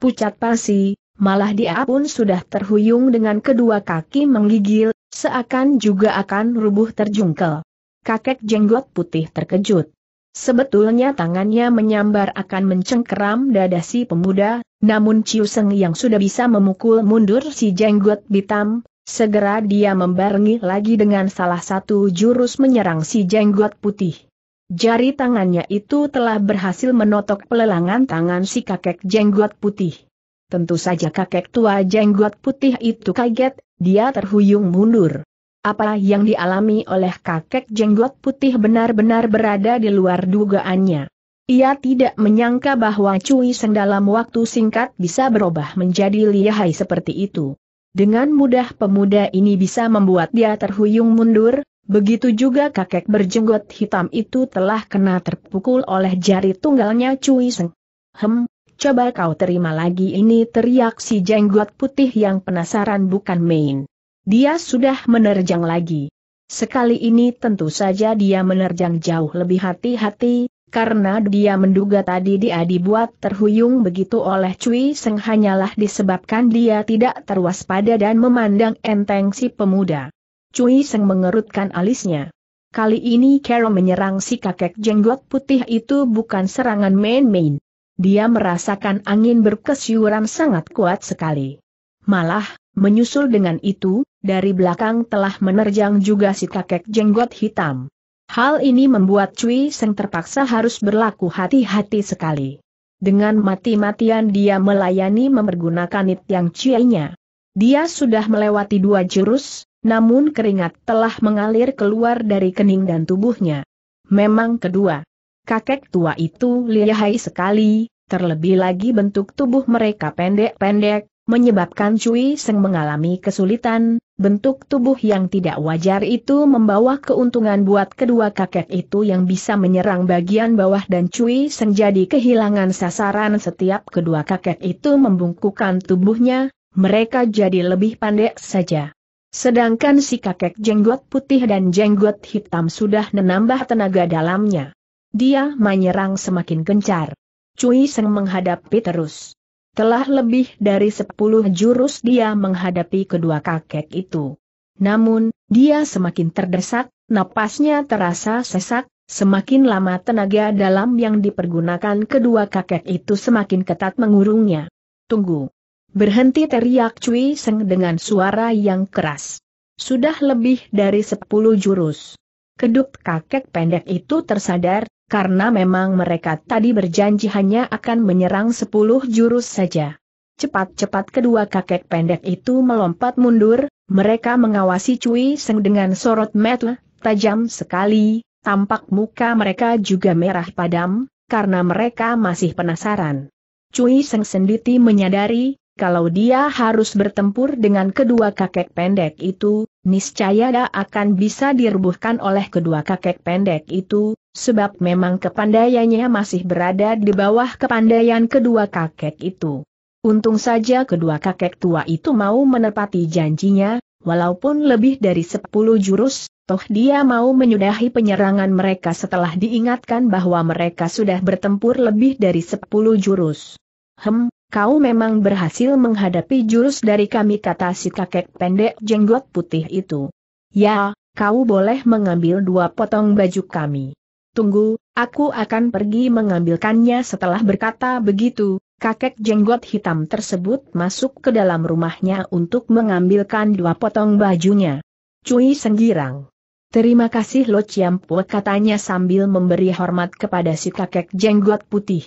pucat pasi, malah dia pun sudah terhuyung dengan kedua kaki menggigil, seakan juga akan rubuh terjungkel. Kakek jenggot putih terkejut. Sebetulnya tangannya menyambar akan mencengkeram dada si pemuda, namun Ciu Seng yang sudah bisa memukul mundur si jenggot hitam, segera dia membarengi lagi dengan salah satu jurus menyerang si jenggot putih. Jari tangannya itu telah berhasil menotok pelelangan tangan si kakek jenggot putih. Tentu saja kakek tua jenggot putih itu kaget, dia terhuyung mundur. Apa yang dialami oleh kakek jenggot putih benar-benar berada di luar dugaannya. Ia tidak menyangka bahwa Cui Seng dalam waktu singkat bisa berubah menjadi lihai seperti itu. Dengan mudah pemuda ini bisa membuat dia terhuyung mundur, Begitu juga kakek berjenggot hitam itu telah kena terpukul oleh jari tunggalnya Cui Seng. Hem, coba kau terima lagi ini teriak si jenggot putih yang penasaran bukan main. Dia sudah menerjang lagi. Sekali ini tentu saja dia menerjang jauh lebih hati-hati, karena dia menduga tadi dia dibuat terhuyung begitu oleh Cui Seng hanyalah disebabkan dia tidak terwaspada dan memandang enteng si pemuda. Cui Seng mengerutkan alisnya. Kali ini Carol menyerang si kakek jenggot putih itu bukan serangan main-main. Dia merasakan angin berkesiuran sangat kuat sekali. Malah, menyusul dengan itu, dari belakang telah menerjang juga si kakek jenggot hitam. Hal ini membuat Cui Seng terpaksa harus berlaku hati-hati sekali. Dengan mati-matian dia melayani mempergunakan it yang nya. Dia sudah melewati dua jurus, namun keringat telah mengalir keluar dari kening dan tubuhnya. Memang kedua, kakek tua itu lihai sekali, terlebih lagi bentuk tubuh mereka pendek-pendek, menyebabkan Cui Seng mengalami kesulitan, bentuk tubuh yang tidak wajar itu membawa keuntungan buat kedua kakek itu yang bisa menyerang bagian bawah dan Cui Seng jadi kehilangan sasaran setiap kedua kakek itu membungkukan tubuhnya, mereka jadi lebih pendek saja. Sedangkan si kakek jenggot putih dan jenggot hitam sudah menambah tenaga dalamnya. Dia menyerang semakin gencar. Cui Seng menghadapi terus. Telah lebih dari sepuluh jurus dia menghadapi kedua kakek itu. Namun, dia semakin terdesak, napasnya terasa sesak, semakin lama tenaga dalam yang dipergunakan kedua kakek itu semakin ketat mengurungnya. Tunggu. Berhenti teriak Cui Seng dengan suara yang keras. Sudah lebih dari sepuluh jurus. Keduk kakek pendek itu tersadar, karena memang mereka tadi berjanji hanya akan menyerang sepuluh jurus saja. Cepat-cepat kedua kakek pendek itu melompat mundur, mereka mengawasi Cui Seng dengan sorot mata tajam sekali, tampak muka mereka juga merah padam, karena mereka masih penasaran. Cui Seng sendiri menyadari kalau dia harus bertempur dengan kedua kakek pendek itu, niscaya dia akan bisa dirubuhkan oleh kedua kakek pendek itu, sebab memang kepandaiannya masih berada di bawah kepandaian kedua kakek itu. Untung saja kedua kakek tua itu mau menepati janjinya, walaupun lebih dari sepuluh jurus, toh dia mau menyudahi penyerangan mereka setelah diingatkan bahwa mereka sudah bertempur lebih dari sepuluh jurus. Hem, kau memang berhasil menghadapi jurus dari kami kata si kakek pendek jenggot putih itu. Ya, kau boleh mengambil dua potong baju kami. Tunggu, aku akan pergi mengambilkannya setelah berkata begitu, kakek jenggot hitam tersebut masuk ke dalam rumahnya untuk mengambilkan dua potong bajunya. Cui Senggirang. Terima kasih Lo Ciampu katanya sambil memberi hormat kepada si kakek jenggot putih.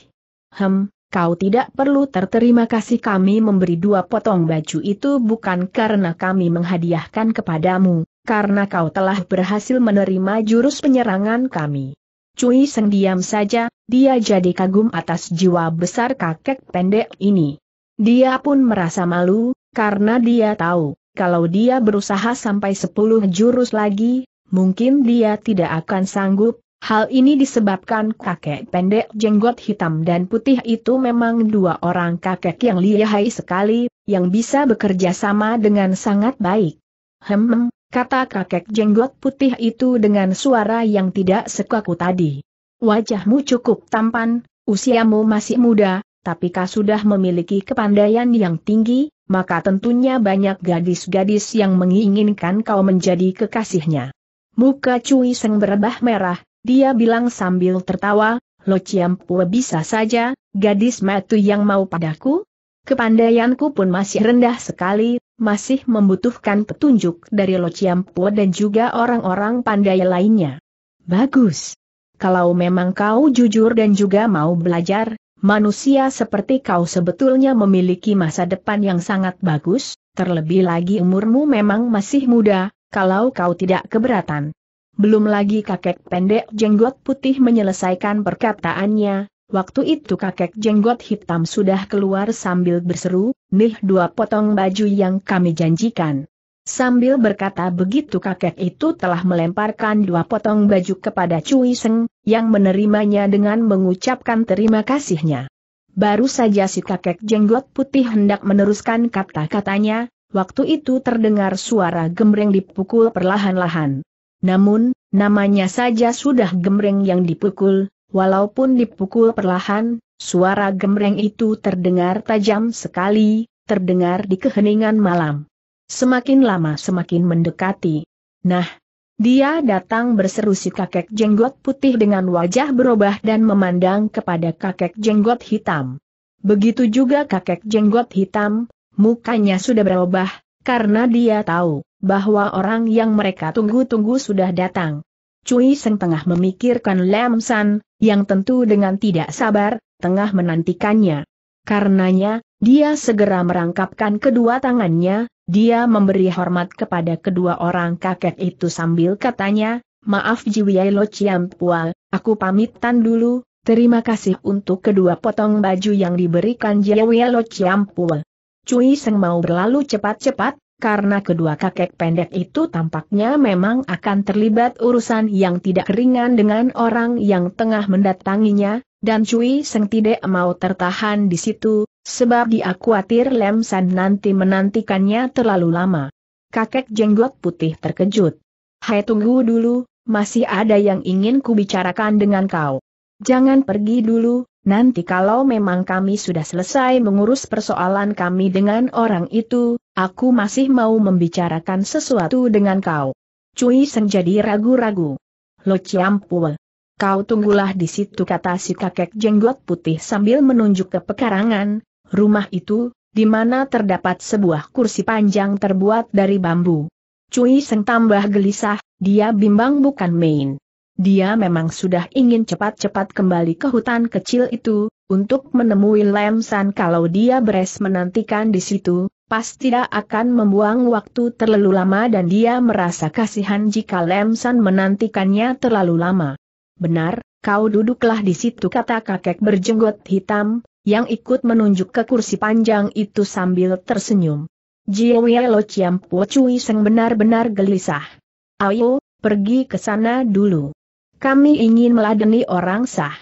Hem, Kau tidak perlu terterima kasih kami memberi dua potong baju itu bukan karena kami menghadiahkan kepadamu, karena kau telah berhasil menerima jurus penyerangan kami. Cui Seng diam saja, dia jadi kagum atas jiwa besar kakek pendek ini. Dia pun merasa malu, karena dia tahu, kalau dia berusaha sampai sepuluh jurus lagi, mungkin dia tidak akan sanggup, Hal ini disebabkan kakek pendek jenggot hitam dan putih itu memang dua orang kakek yang lihai sekali, yang bisa bekerja sama dengan sangat baik. Hem, kata kakek jenggot putih itu dengan suara yang tidak sekaku tadi. Wajahmu cukup tampan, usiamu masih muda, tapi kau sudah memiliki kepandaian yang tinggi, maka tentunya banyak gadis-gadis yang menginginkan kau menjadi kekasihnya. Muka Cui Seng berubah merah, dia bilang sambil tertawa, Lo Ciampu, bisa saja, gadis metu yang mau padaku? Kepandaianku pun masih rendah sekali, masih membutuhkan petunjuk dari Lo Ciampu dan juga orang-orang pandai lainnya. Bagus. Kalau memang kau jujur dan juga mau belajar, manusia seperti kau sebetulnya memiliki masa depan yang sangat bagus, terlebih lagi umurmu memang masih muda, kalau kau tidak keberatan. Belum lagi kakek pendek jenggot putih menyelesaikan perkataannya, waktu itu kakek jenggot hitam sudah keluar sambil berseru, nih dua potong baju yang kami janjikan. Sambil berkata begitu kakek itu telah melemparkan dua potong baju kepada Cui Seng, yang menerimanya dengan mengucapkan terima kasihnya. Baru saja si kakek jenggot putih hendak meneruskan kata-katanya, waktu itu terdengar suara gemreng dipukul perlahan-lahan. Namun, namanya saja sudah gemreng yang dipukul, walaupun dipukul perlahan, suara gemreng itu terdengar tajam sekali, terdengar di keheningan malam. Semakin lama semakin mendekati. Nah, dia datang berseru si kakek jenggot putih dengan wajah berubah dan memandang kepada kakek jenggot hitam. Begitu juga kakek jenggot hitam, mukanya sudah berubah, karena dia tahu, bahwa orang yang mereka tunggu-tunggu sudah datang. Cui Seng tengah memikirkan Lam San, yang tentu dengan tidak sabar, tengah menantikannya. Karenanya, dia segera merangkapkan kedua tangannya, dia memberi hormat kepada kedua orang kakek itu sambil katanya, Maaf Jiwi Lo Chiam aku pamitan dulu, terima kasih untuk kedua potong baju yang diberikan Jiwi Lo Chiam Cui Seng mau berlalu cepat-cepat, karena kedua kakek pendek itu tampaknya memang akan terlibat urusan yang tidak ringan dengan orang yang tengah mendatanginya, dan Cui Seng tidak mau tertahan di situ, sebab dia khawatir Lem San nanti menantikannya terlalu lama. Kakek jenggot putih terkejut. Hai tunggu dulu, masih ada yang ingin kubicarakan dengan kau. Jangan pergi dulu, nanti kalau memang kami sudah selesai mengurus persoalan kami dengan orang itu, Aku masih mau membicarakan sesuatu dengan kau. Cui Seng jadi ragu-ragu. Lo Ciampul. Kau tunggulah di situ kata si kakek jenggot putih sambil menunjuk ke pekarangan, rumah itu, di mana terdapat sebuah kursi panjang terbuat dari bambu. Cui Seng tambah gelisah, dia bimbang bukan main. Dia memang sudah ingin cepat-cepat kembali ke hutan kecil itu, untuk menemui Lam San kalau dia beres menantikan di situ, pasti tidak akan membuang waktu terlalu lama dan dia merasa kasihan jika San menantikannya terlalu lama. Benar, kau duduklah di situ kata kakek berjenggot hitam, yang ikut menunjuk ke kursi panjang itu sambil tersenyum. Jiwe Lo Chiam Pocui Seng benar-benar gelisah. Ayo, pergi ke sana dulu. Kami ingin meladeni orang sah.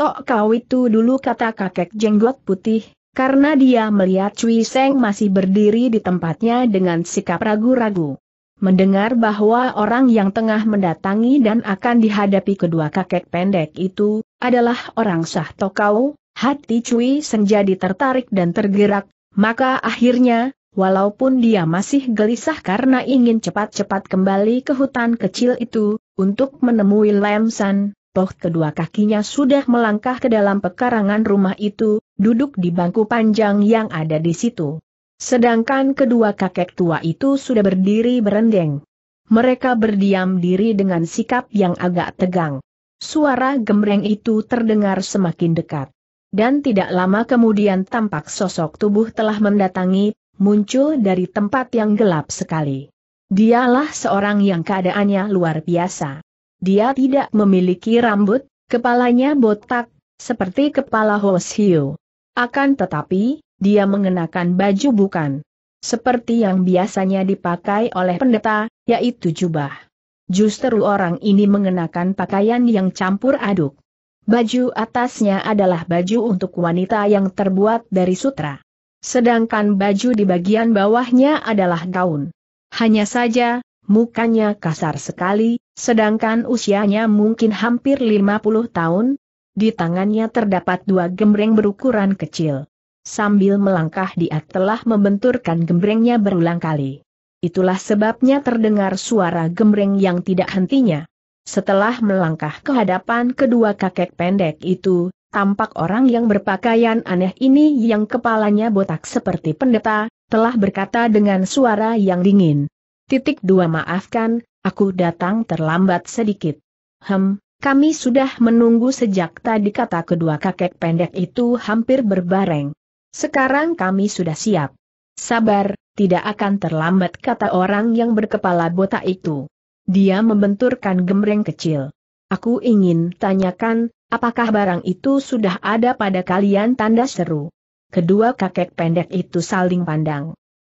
Tok kau itu dulu kata kakek jenggot putih, karena dia melihat Cui Seng masih berdiri di tempatnya dengan sikap ragu-ragu. Mendengar bahwa orang yang tengah mendatangi dan akan dihadapi kedua kakek pendek itu, adalah orang sah Tokau, hati Cui Seng jadi tertarik dan tergerak, maka akhirnya, walaupun dia masih gelisah karena ingin cepat-cepat kembali ke hutan kecil itu, untuk menemui Lam San, Poh kedua kakinya sudah melangkah ke dalam pekarangan rumah itu, duduk di bangku panjang yang ada di situ. Sedangkan kedua kakek tua itu sudah berdiri berendeng. Mereka berdiam diri dengan sikap yang agak tegang. Suara gemreng itu terdengar semakin dekat. Dan tidak lama kemudian tampak sosok tubuh telah mendatangi, muncul dari tempat yang gelap sekali. Dialah seorang yang keadaannya luar biasa. Dia tidak memiliki rambut, kepalanya botak, seperti kepala Hoshio. Akan tetapi, dia mengenakan baju bukan seperti yang biasanya dipakai oleh pendeta, yaitu jubah. Justru orang ini mengenakan pakaian yang campur aduk. Baju atasnya adalah baju untuk wanita yang terbuat dari sutra. Sedangkan baju di bagian bawahnya adalah gaun. Hanya saja, mukanya kasar sekali, sedangkan usianya mungkin hampir 50 tahun. Di tangannya terdapat dua gembreng berukuran kecil. Sambil melangkah dia telah membenturkan gembrengnya berulang kali. Itulah sebabnya terdengar suara gembreng yang tidak hentinya. Setelah melangkah ke hadapan kedua kakek pendek itu, tampak orang yang berpakaian aneh ini yang kepalanya botak seperti pendeta, telah berkata dengan suara yang dingin. Titik dua maafkan, aku datang terlambat sedikit. Hem, kami sudah menunggu sejak tadi kata kedua kakek pendek itu hampir berbareng. Sekarang kami sudah siap. Sabar, tidak akan terlambat kata orang yang berkepala botak itu. Dia membenturkan gemreng kecil. Aku ingin tanyakan, apakah barang itu sudah ada pada kalian tanda seru? Kedua kakek pendek itu saling pandang.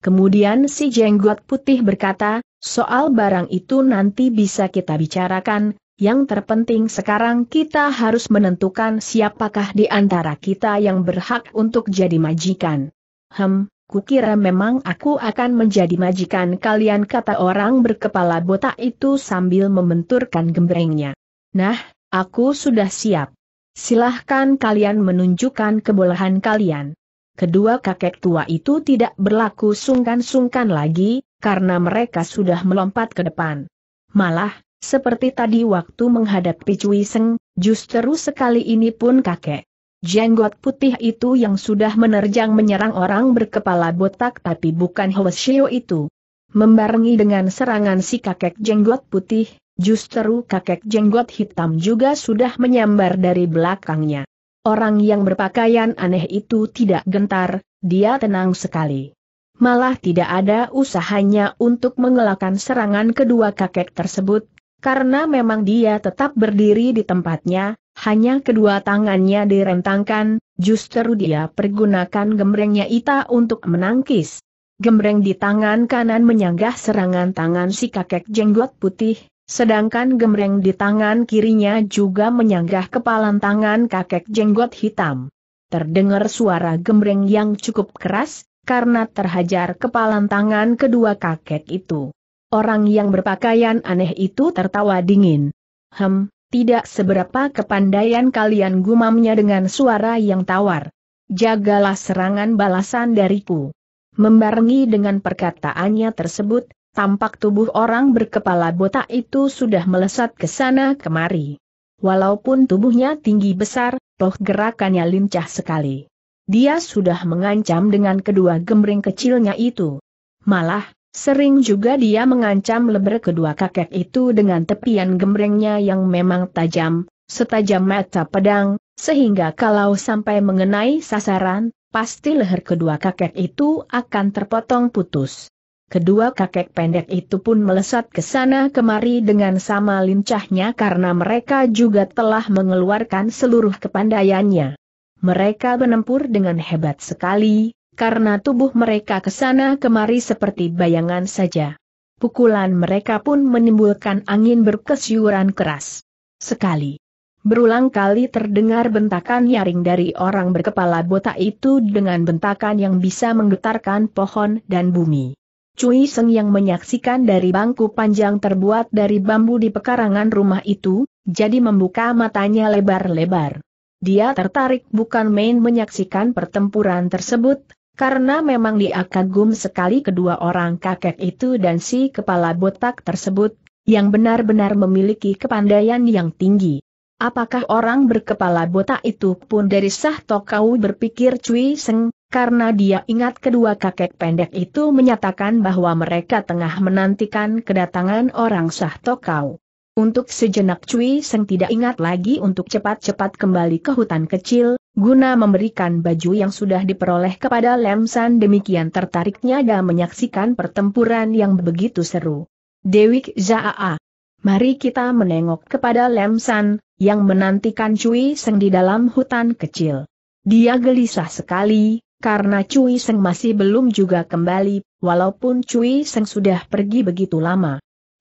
Kemudian si jenggot putih berkata, soal barang itu nanti bisa kita bicarakan, yang terpenting sekarang kita harus menentukan siapakah di antara kita yang berhak untuk jadi majikan. Hem, kukira memang aku akan menjadi majikan kalian kata orang berkepala botak itu sambil membenturkan gembrengnya. Nah, aku sudah siap. Silahkan kalian menunjukkan kebolehan kalian kedua kakek tua itu tidak berlaku sungkan-sungkan lagi, karena mereka sudah melompat ke depan. Malah, seperti tadi waktu menghadapi Cui Seng, justru sekali ini pun kakek jenggot putih itu yang sudah menerjang menyerang orang berkepala botak tapi bukan Hwasyo itu. Membarengi dengan serangan si kakek jenggot putih, justru kakek jenggot hitam juga sudah menyambar dari belakangnya. Orang yang berpakaian aneh itu tidak gentar, dia tenang sekali. Malah tidak ada usahanya untuk mengelakkan serangan kedua kakek tersebut, karena memang dia tetap berdiri di tempatnya, hanya kedua tangannya direntangkan, justru dia pergunakan gembrengnya Ita untuk menangkis. Gembreng di tangan kanan menyanggah serangan tangan si kakek jenggot putih, Sedangkan gemreng di tangan kirinya juga menyanggah kepalan tangan kakek jenggot hitam. Terdengar suara gemreng yang cukup keras, karena terhajar kepalan tangan kedua kakek itu. Orang yang berpakaian aneh itu tertawa dingin. Hem, tidak seberapa kepandaian kalian gumamnya dengan suara yang tawar. Jagalah serangan balasan dariku. Membarengi dengan perkataannya tersebut, tampak tubuh orang berkepala botak itu sudah melesat ke sana kemari. Walaupun tubuhnya tinggi besar, toh gerakannya lincah sekali. Dia sudah mengancam dengan kedua gemring kecilnya itu. Malah, sering juga dia mengancam leber kedua kakek itu dengan tepian gembrengnya yang memang tajam, setajam mata pedang, sehingga kalau sampai mengenai sasaran, pasti leher kedua kakek itu akan terpotong putus kedua kakek pendek itu pun melesat ke sana kemari dengan sama lincahnya karena mereka juga telah mengeluarkan seluruh kepandaiannya. Mereka menempur dengan hebat sekali, karena tubuh mereka ke sana kemari seperti bayangan saja. Pukulan mereka pun menimbulkan angin berkesiuran keras. Sekali. Berulang kali terdengar bentakan nyaring dari orang berkepala botak itu dengan bentakan yang bisa menggetarkan pohon dan bumi. Cui Seng yang menyaksikan dari bangku panjang terbuat dari bambu di pekarangan rumah itu, jadi membuka matanya lebar-lebar. Dia tertarik bukan main menyaksikan pertempuran tersebut, karena memang dia kagum sekali kedua orang kakek itu dan si kepala botak tersebut, yang benar-benar memiliki kepandaian yang tinggi. Apakah orang berkepala botak itu pun dari Sah Tokau berpikir Cui Seng, karena dia ingat kedua kakek pendek itu menyatakan bahwa mereka tengah menantikan kedatangan orang sah Tokau. Untuk sejenak Cui Seng tidak ingat lagi untuk cepat-cepat kembali ke hutan kecil, guna memberikan baju yang sudah diperoleh kepada Lem San demikian tertariknya dan menyaksikan pertempuran yang begitu seru. Dewi Zaa. Mari kita menengok kepada Lem San, yang menantikan Cui Seng di dalam hutan kecil. Dia gelisah sekali, karena Cui Seng masih belum juga kembali, walaupun Cui Seng sudah pergi begitu lama.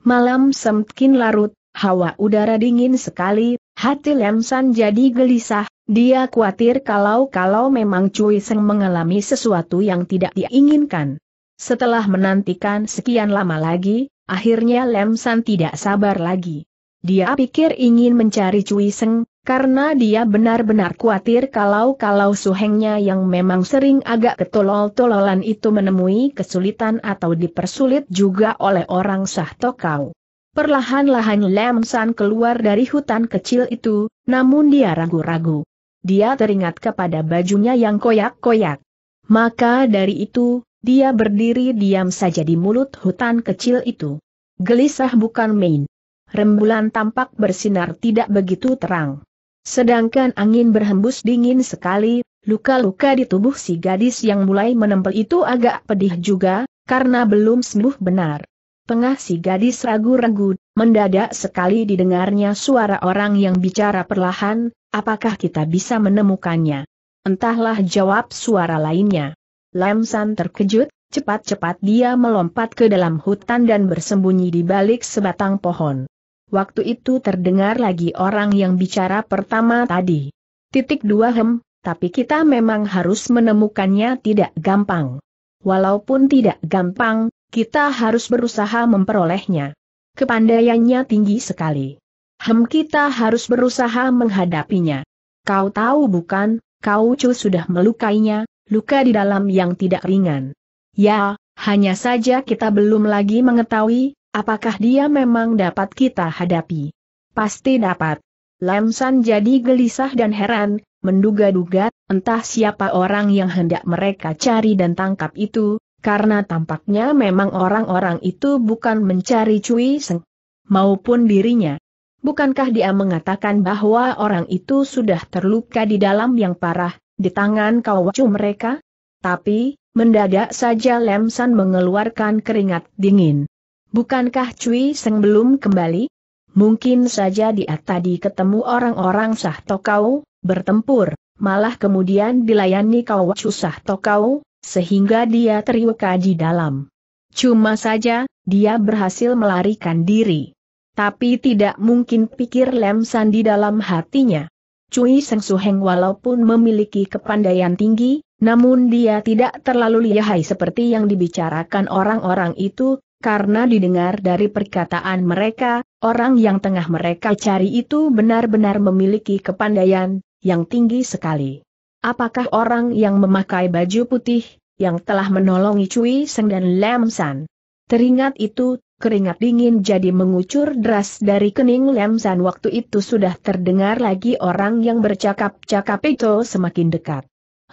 Malam semakin larut, hawa udara dingin sekali, hati Lem San jadi gelisah, dia khawatir kalau-kalau memang Cui Seng mengalami sesuatu yang tidak diinginkan. Setelah menantikan sekian lama lagi, akhirnya Lem San tidak sabar lagi. Dia pikir ingin mencari Cui Seng, karena dia benar-benar khawatir kalau-kalau suhengnya yang memang sering agak ketolol-tololan itu menemui kesulitan atau dipersulit juga oleh orang sah tokau. Perlahan-lahan Lam San keluar dari hutan kecil itu, namun dia ragu-ragu. Dia teringat kepada bajunya yang koyak-koyak. Maka dari itu, dia berdiri diam saja di mulut hutan kecil itu. Gelisah bukan main rembulan tampak bersinar tidak begitu terang. Sedangkan angin berhembus dingin sekali, luka-luka di tubuh si gadis yang mulai menempel itu agak pedih juga, karena belum sembuh benar. Tengah si gadis ragu-ragu, mendadak sekali didengarnya suara orang yang bicara perlahan, apakah kita bisa menemukannya? Entahlah jawab suara lainnya. Lamsan terkejut, cepat-cepat dia melompat ke dalam hutan dan bersembunyi di balik sebatang pohon. Waktu itu terdengar lagi orang yang bicara pertama tadi. Titik dua hem, tapi kita memang harus menemukannya tidak gampang. Walaupun tidak gampang, kita harus berusaha memperolehnya. Kepandaiannya tinggi sekali. Hem kita harus berusaha menghadapinya. Kau tahu bukan, kau cu sudah melukainya, luka di dalam yang tidak ringan. Ya, hanya saja kita belum lagi mengetahui, Apakah dia memang dapat kita hadapi? Pasti dapat. Lam San jadi gelisah dan heran, menduga-duga, entah siapa orang yang hendak mereka cari dan tangkap itu, karena tampaknya memang orang-orang itu bukan mencari Cui Seng maupun dirinya. Bukankah dia mengatakan bahwa orang itu sudah terluka di dalam yang parah, di tangan kawacu mereka? Tapi, mendadak saja San mengeluarkan keringat dingin. Bukankah Cui Seng belum kembali? Mungkin saja dia tadi ketemu orang-orang sah tokau, bertempur, malah kemudian dilayani kau susah tokau, sehingga dia teriwaka di dalam. Cuma saja, dia berhasil melarikan diri. Tapi tidak mungkin pikir Lem San di dalam hatinya. Cui Seng Suheng walaupun memiliki kepandaian tinggi, namun dia tidak terlalu lihai seperti yang dibicarakan orang-orang itu, karena didengar dari perkataan mereka, orang yang tengah mereka cari itu benar-benar memiliki kepandaian yang tinggi sekali. Apakah orang yang memakai baju putih, yang telah menolongi Cui Seng dan Lam San? Teringat itu, keringat dingin jadi mengucur deras dari kening Lam San waktu itu sudah terdengar lagi orang yang bercakap-cakap itu semakin dekat.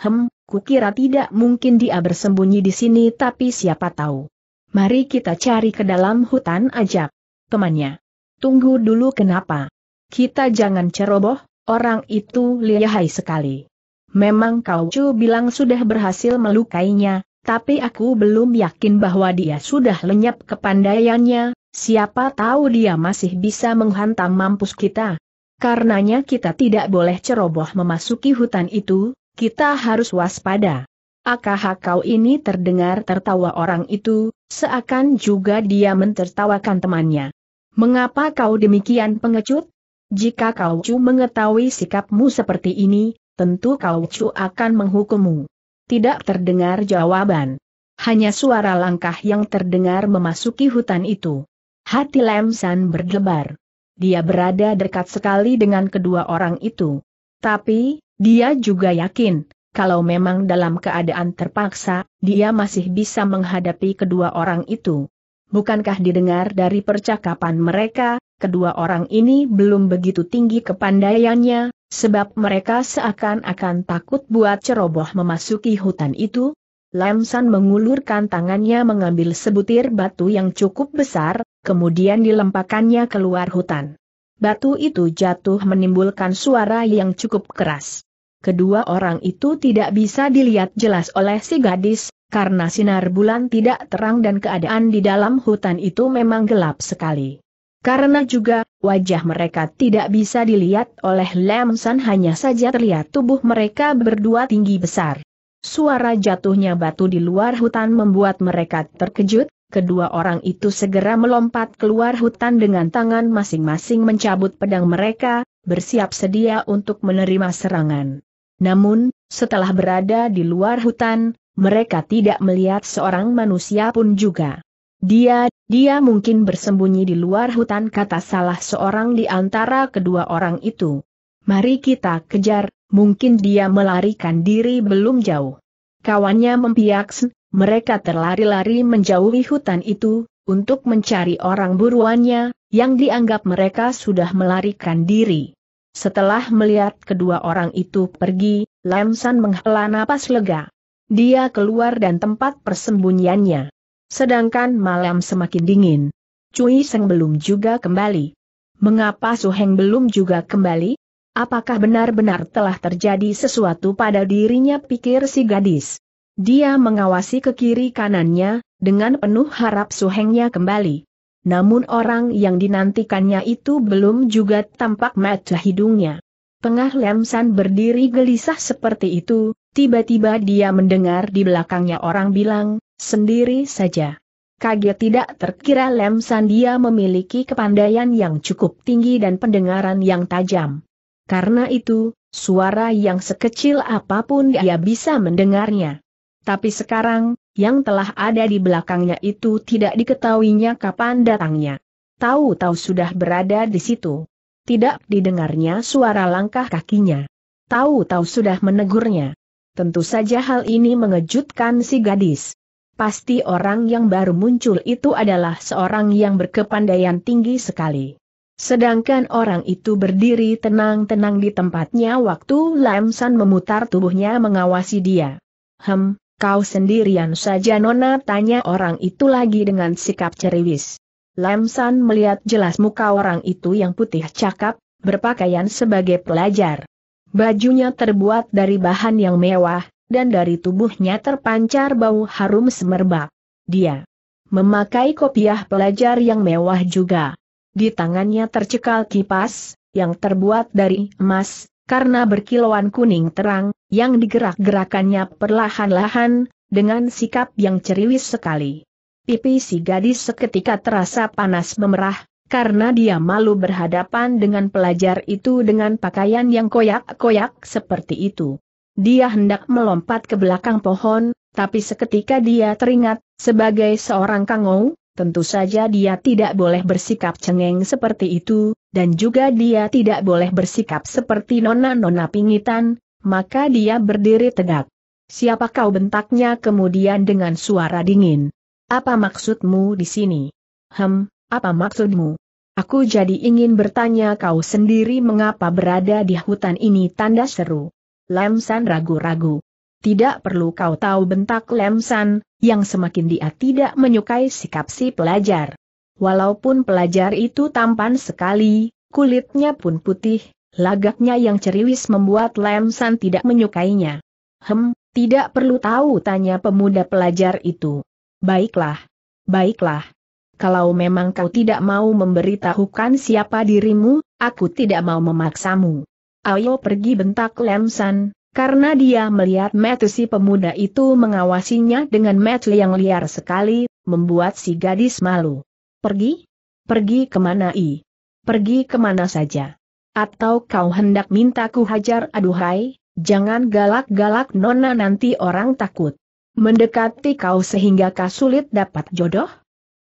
Hem, kukira tidak mungkin dia bersembunyi di sini tapi siapa tahu. Mari kita cari ke dalam hutan ajab. Temannya. Tunggu dulu kenapa? Kita jangan ceroboh, orang itu lihai sekali. Memang kau cu bilang sudah berhasil melukainya, tapi aku belum yakin bahwa dia sudah lenyap kepandaiannya, siapa tahu dia masih bisa menghantam mampus kita. Karenanya kita tidak boleh ceroboh memasuki hutan itu, kita harus waspada. Akah kau ini terdengar tertawa orang itu, seakan juga dia mentertawakan temannya. Mengapa kau demikian pengecut? Jika kau cu mengetahui sikapmu seperti ini, tentu kau cu akan menghukummu. Tidak terdengar jawaban. Hanya suara langkah yang terdengar memasuki hutan itu. Hati Lemsan San berdebar. Dia berada dekat sekali dengan kedua orang itu. Tapi, dia juga yakin, kalau memang dalam keadaan terpaksa, dia masih bisa menghadapi kedua orang itu. Bukankah didengar dari percakapan mereka, kedua orang ini belum begitu tinggi kepandaiannya, sebab mereka seakan-akan takut buat ceroboh memasuki hutan itu? Lam mengulurkan tangannya mengambil sebutir batu yang cukup besar, kemudian dilempakannya keluar hutan. Batu itu jatuh menimbulkan suara yang cukup keras kedua orang itu tidak bisa dilihat jelas oleh si gadis, karena sinar bulan tidak terang dan keadaan di dalam hutan itu memang gelap sekali. Karena juga, wajah mereka tidak bisa dilihat oleh Lemsan hanya saja terlihat tubuh mereka berdua tinggi besar. Suara jatuhnya batu di luar hutan membuat mereka terkejut, kedua orang itu segera melompat keluar hutan dengan tangan masing-masing mencabut pedang mereka, bersiap sedia untuk menerima serangan. Namun, setelah berada di luar hutan, mereka tidak melihat seorang manusia pun juga. Dia, dia mungkin bersembunyi di luar hutan kata salah seorang di antara kedua orang itu. Mari kita kejar, mungkin dia melarikan diri belum jauh. Kawannya mempiaks, mereka terlari-lari menjauhi hutan itu, untuk mencari orang buruannya, yang dianggap mereka sudah melarikan diri. Setelah melihat kedua orang itu pergi, Lam San menghela napas lega. Dia keluar dan tempat persembunyiannya. Sedangkan malam semakin dingin. Cui Seng belum juga kembali. Mengapa Su Heng belum juga kembali? Apakah benar-benar telah terjadi sesuatu pada dirinya pikir si gadis? Dia mengawasi ke kiri kanannya, dengan penuh harap Su Hengnya kembali namun orang yang dinantikannya itu belum juga tampak mata hidungnya. Pengah Lemsan berdiri gelisah seperti itu, tiba-tiba dia mendengar di belakangnya orang bilang, sendiri saja. Kaget tidak terkira Lemsan dia memiliki kepandaian yang cukup tinggi dan pendengaran yang tajam. Karena itu, suara yang sekecil apapun dia bisa mendengarnya. Tapi sekarang, yang telah ada di belakangnya itu tidak diketahuinya kapan datangnya. Tahu-tahu sudah berada di situ. Tidak didengarnya suara langkah kakinya. Tahu-tahu sudah menegurnya. Tentu saja hal ini mengejutkan si gadis. Pasti orang yang baru muncul itu adalah seorang yang berkepandaian tinggi sekali. Sedangkan orang itu berdiri tenang-tenang di tempatnya waktu Lam memutar tubuhnya mengawasi dia. Hem, Kau sendirian saja Nona tanya orang itu lagi dengan sikap ceriwis. Lam melihat jelas muka orang itu yang putih cakap, berpakaian sebagai pelajar. Bajunya terbuat dari bahan yang mewah, dan dari tubuhnya terpancar bau harum semerbak. Dia memakai kopiah pelajar yang mewah juga. Di tangannya tercekal kipas, yang terbuat dari emas, karena berkilauan kuning terang, yang digerak-gerakannya perlahan-lahan, dengan sikap yang ceriwis sekali. Pipi si gadis seketika terasa panas memerah, karena dia malu berhadapan dengan pelajar itu dengan pakaian yang koyak-koyak seperti itu. Dia hendak melompat ke belakang pohon, tapi seketika dia teringat, sebagai seorang kangou, Tentu saja dia tidak boleh bersikap cengeng seperti itu, dan juga dia tidak boleh bersikap seperti nona-nona pingitan, maka dia berdiri tegak. Siapa kau bentaknya kemudian dengan suara dingin? Apa maksudmu di sini? Hem, apa maksudmu? Aku jadi ingin bertanya kau sendiri mengapa berada di hutan ini tanda seru. Lemsan ragu-ragu. Tidak perlu kau tahu bentak Lemsan, yang semakin dia tidak menyukai sikap si pelajar. Walaupun pelajar itu tampan sekali, kulitnya pun putih, lagaknya yang ceriwis membuat Lam San tidak menyukainya. Hem, tidak perlu tahu tanya pemuda pelajar itu. Baiklah. Baiklah. Kalau memang kau tidak mau memberitahukan siapa dirimu, aku tidak mau memaksamu. Ayo pergi bentak Lam San, karena dia melihat metu si pemuda itu mengawasinya dengan metu yang liar sekali, membuat si gadis malu. Pergi? Pergi kemana i? Pergi kemana saja? Atau kau hendak mintaku hajar aduhai, jangan galak-galak nona nanti orang takut. Mendekati kau sehingga kau sulit dapat jodoh?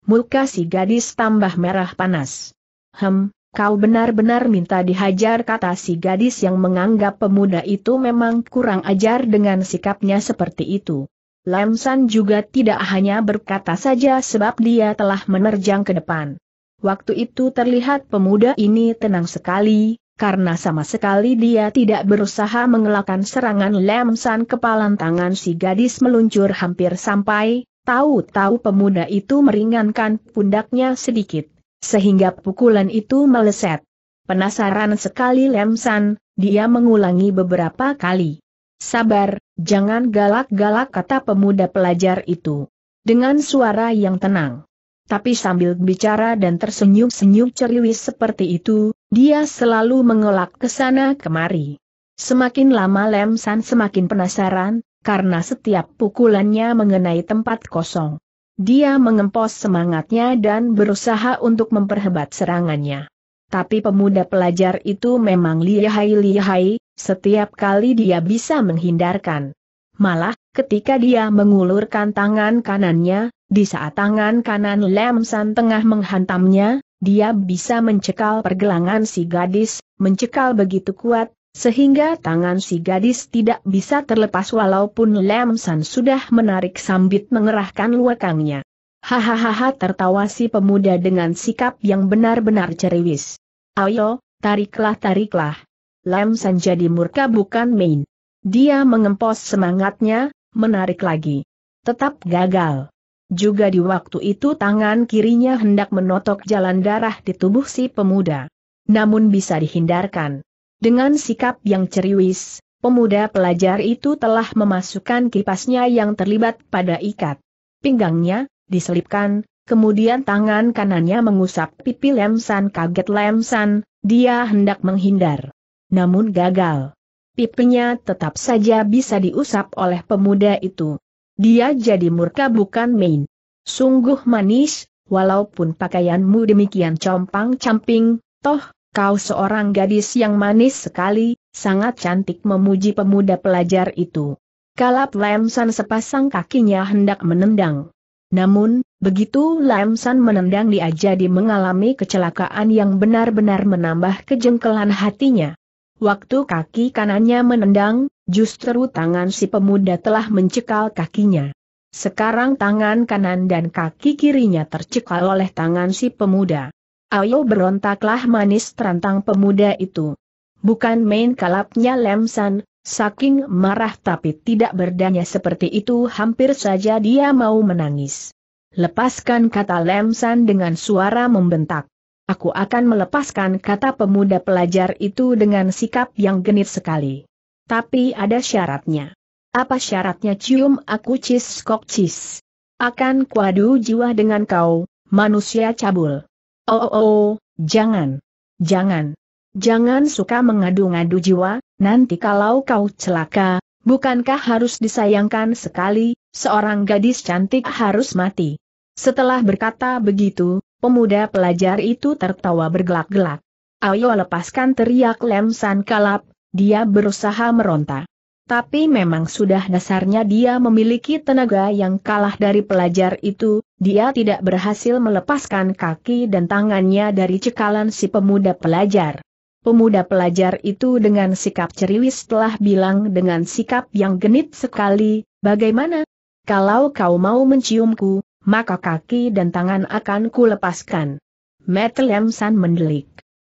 Muka si gadis tambah merah panas. Hem, Kau benar-benar minta dihajar kata si gadis yang menganggap pemuda itu memang kurang ajar dengan sikapnya seperti itu. Lam San juga tidak hanya berkata saja sebab dia telah menerjang ke depan. Waktu itu terlihat pemuda ini tenang sekali, karena sama sekali dia tidak berusaha mengelakkan serangan Lam San kepalan tangan si gadis meluncur hampir sampai, tahu-tahu pemuda itu meringankan pundaknya sedikit sehingga pukulan itu meleset. Penasaran sekali Lemsan, dia mengulangi beberapa kali. Sabar, jangan galak-galak kata pemuda pelajar itu. Dengan suara yang tenang. Tapi sambil bicara dan tersenyum-senyum ceriwis seperti itu, dia selalu mengelak ke sana kemari. Semakin lama Lemsan semakin penasaran, karena setiap pukulannya mengenai tempat kosong. Dia mengempos semangatnya dan berusaha untuk memperhebat serangannya. Tapi pemuda pelajar itu memang lihai-lihai, setiap kali dia bisa menghindarkan. Malah, ketika dia mengulurkan tangan kanannya, di saat tangan kanan Lemsan tengah menghantamnya, dia bisa mencekal pergelangan si gadis, mencekal begitu kuat, sehingga tangan si gadis tidak bisa terlepas walaupun Lam San sudah menarik sambit mengerahkan luakangnya. Hahaha tertawa si pemuda dengan sikap yang benar-benar ceriwis. Ayo, tariklah tariklah. Lam San jadi murka bukan main. Dia mengempos semangatnya, menarik lagi. Tetap gagal. Juga di waktu itu tangan kirinya hendak menotok jalan darah di tubuh si pemuda. Namun bisa dihindarkan. Dengan sikap yang ceriwis, pemuda pelajar itu telah memasukkan kipasnya yang terlibat pada ikat pinggangnya, diselipkan, kemudian tangan kanannya mengusap pipi Lemsan kaget Lemsan, dia hendak menghindar. Namun gagal. Pipinya tetap saja bisa diusap oleh pemuda itu. Dia jadi murka bukan main. Sungguh manis, walaupun pakaianmu demikian compang-camping, toh, Kau seorang gadis yang manis sekali, sangat cantik memuji pemuda pelajar itu. Kalap Lemsan sepasang kakinya hendak menendang. Namun, begitu Lemsan menendang dia jadi mengalami kecelakaan yang benar-benar menambah kejengkelan hatinya. Waktu kaki kanannya menendang, justru tangan si pemuda telah mencekal kakinya. Sekarang tangan kanan dan kaki kirinya tercekal oleh tangan si pemuda. Ayo berontaklah manis terantang pemuda itu. Bukan main kalapnya Lemsan, saking marah tapi tidak berdaya seperti itu hampir saja dia mau menangis. Lepaskan kata Lemsan dengan suara membentak. Aku akan melepaskan kata pemuda pelajar itu dengan sikap yang genit sekali. Tapi ada syaratnya. Apa syaratnya cium aku cis kok cis? Akan kuadu jiwa dengan kau, manusia cabul. Oh, oh, oh, jangan. Jangan. Jangan suka mengadu-ngadu jiwa, nanti kalau kau celaka, bukankah harus disayangkan sekali, seorang gadis cantik harus mati. Setelah berkata begitu, pemuda pelajar itu tertawa bergelak-gelak. Ayo lepaskan teriak lemsan Kalap, dia berusaha meronta tapi memang sudah dasarnya dia memiliki tenaga yang kalah dari pelajar itu, dia tidak berhasil melepaskan kaki dan tangannya dari cekalan si pemuda pelajar. Pemuda pelajar itu dengan sikap ceriwis telah bilang dengan sikap yang genit sekali, bagaimana? Kalau kau mau menciumku, maka kaki dan tangan akan kulepaskan. Metlemsan mendelik.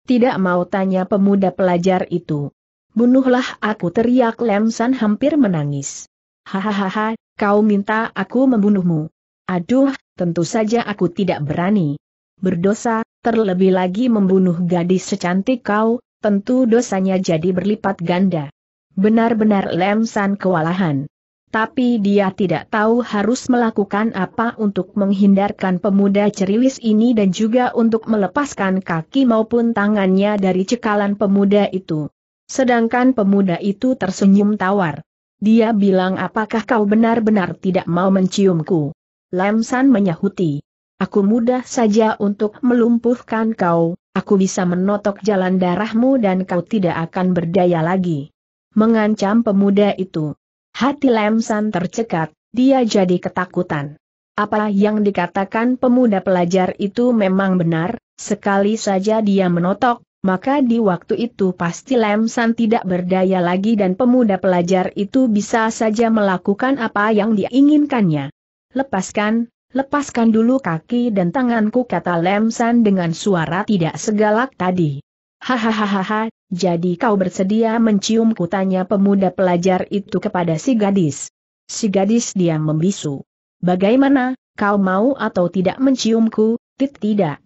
Tidak mau tanya pemuda pelajar itu. Bunuhlah aku teriak Lemsan hampir menangis. Hahaha, kau minta aku membunuhmu. Aduh, tentu saja aku tidak berani. Berdosa, terlebih lagi membunuh gadis secantik kau, tentu dosanya jadi berlipat ganda. Benar-benar Lemsan kewalahan. Tapi dia tidak tahu harus melakukan apa untuk menghindarkan pemuda ceriwis ini dan juga untuk melepaskan kaki maupun tangannya dari cekalan pemuda itu. Sedangkan pemuda itu tersenyum tawar. Dia bilang apakah kau benar-benar tidak mau menciumku? Lam San menyahuti. Aku mudah saja untuk melumpuhkan kau, aku bisa menotok jalan darahmu dan kau tidak akan berdaya lagi. Mengancam pemuda itu. Hati Lam San tercekat, dia jadi ketakutan. Apa yang dikatakan pemuda pelajar itu memang benar, sekali saja dia menotok, maka di waktu itu pasti Lemsan tidak berdaya lagi dan pemuda pelajar itu bisa saja melakukan apa yang diinginkannya. Lepaskan, lepaskan dulu kaki dan tanganku kata Lemsan dengan suara tidak segalak tadi. Hahaha, jadi kau bersedia mencium kutanya pemuda pelajar itu kepada si gadis. Si gadis diam membisu. Bagaimana, kau mau atau tidak menciumku? Tit tidak.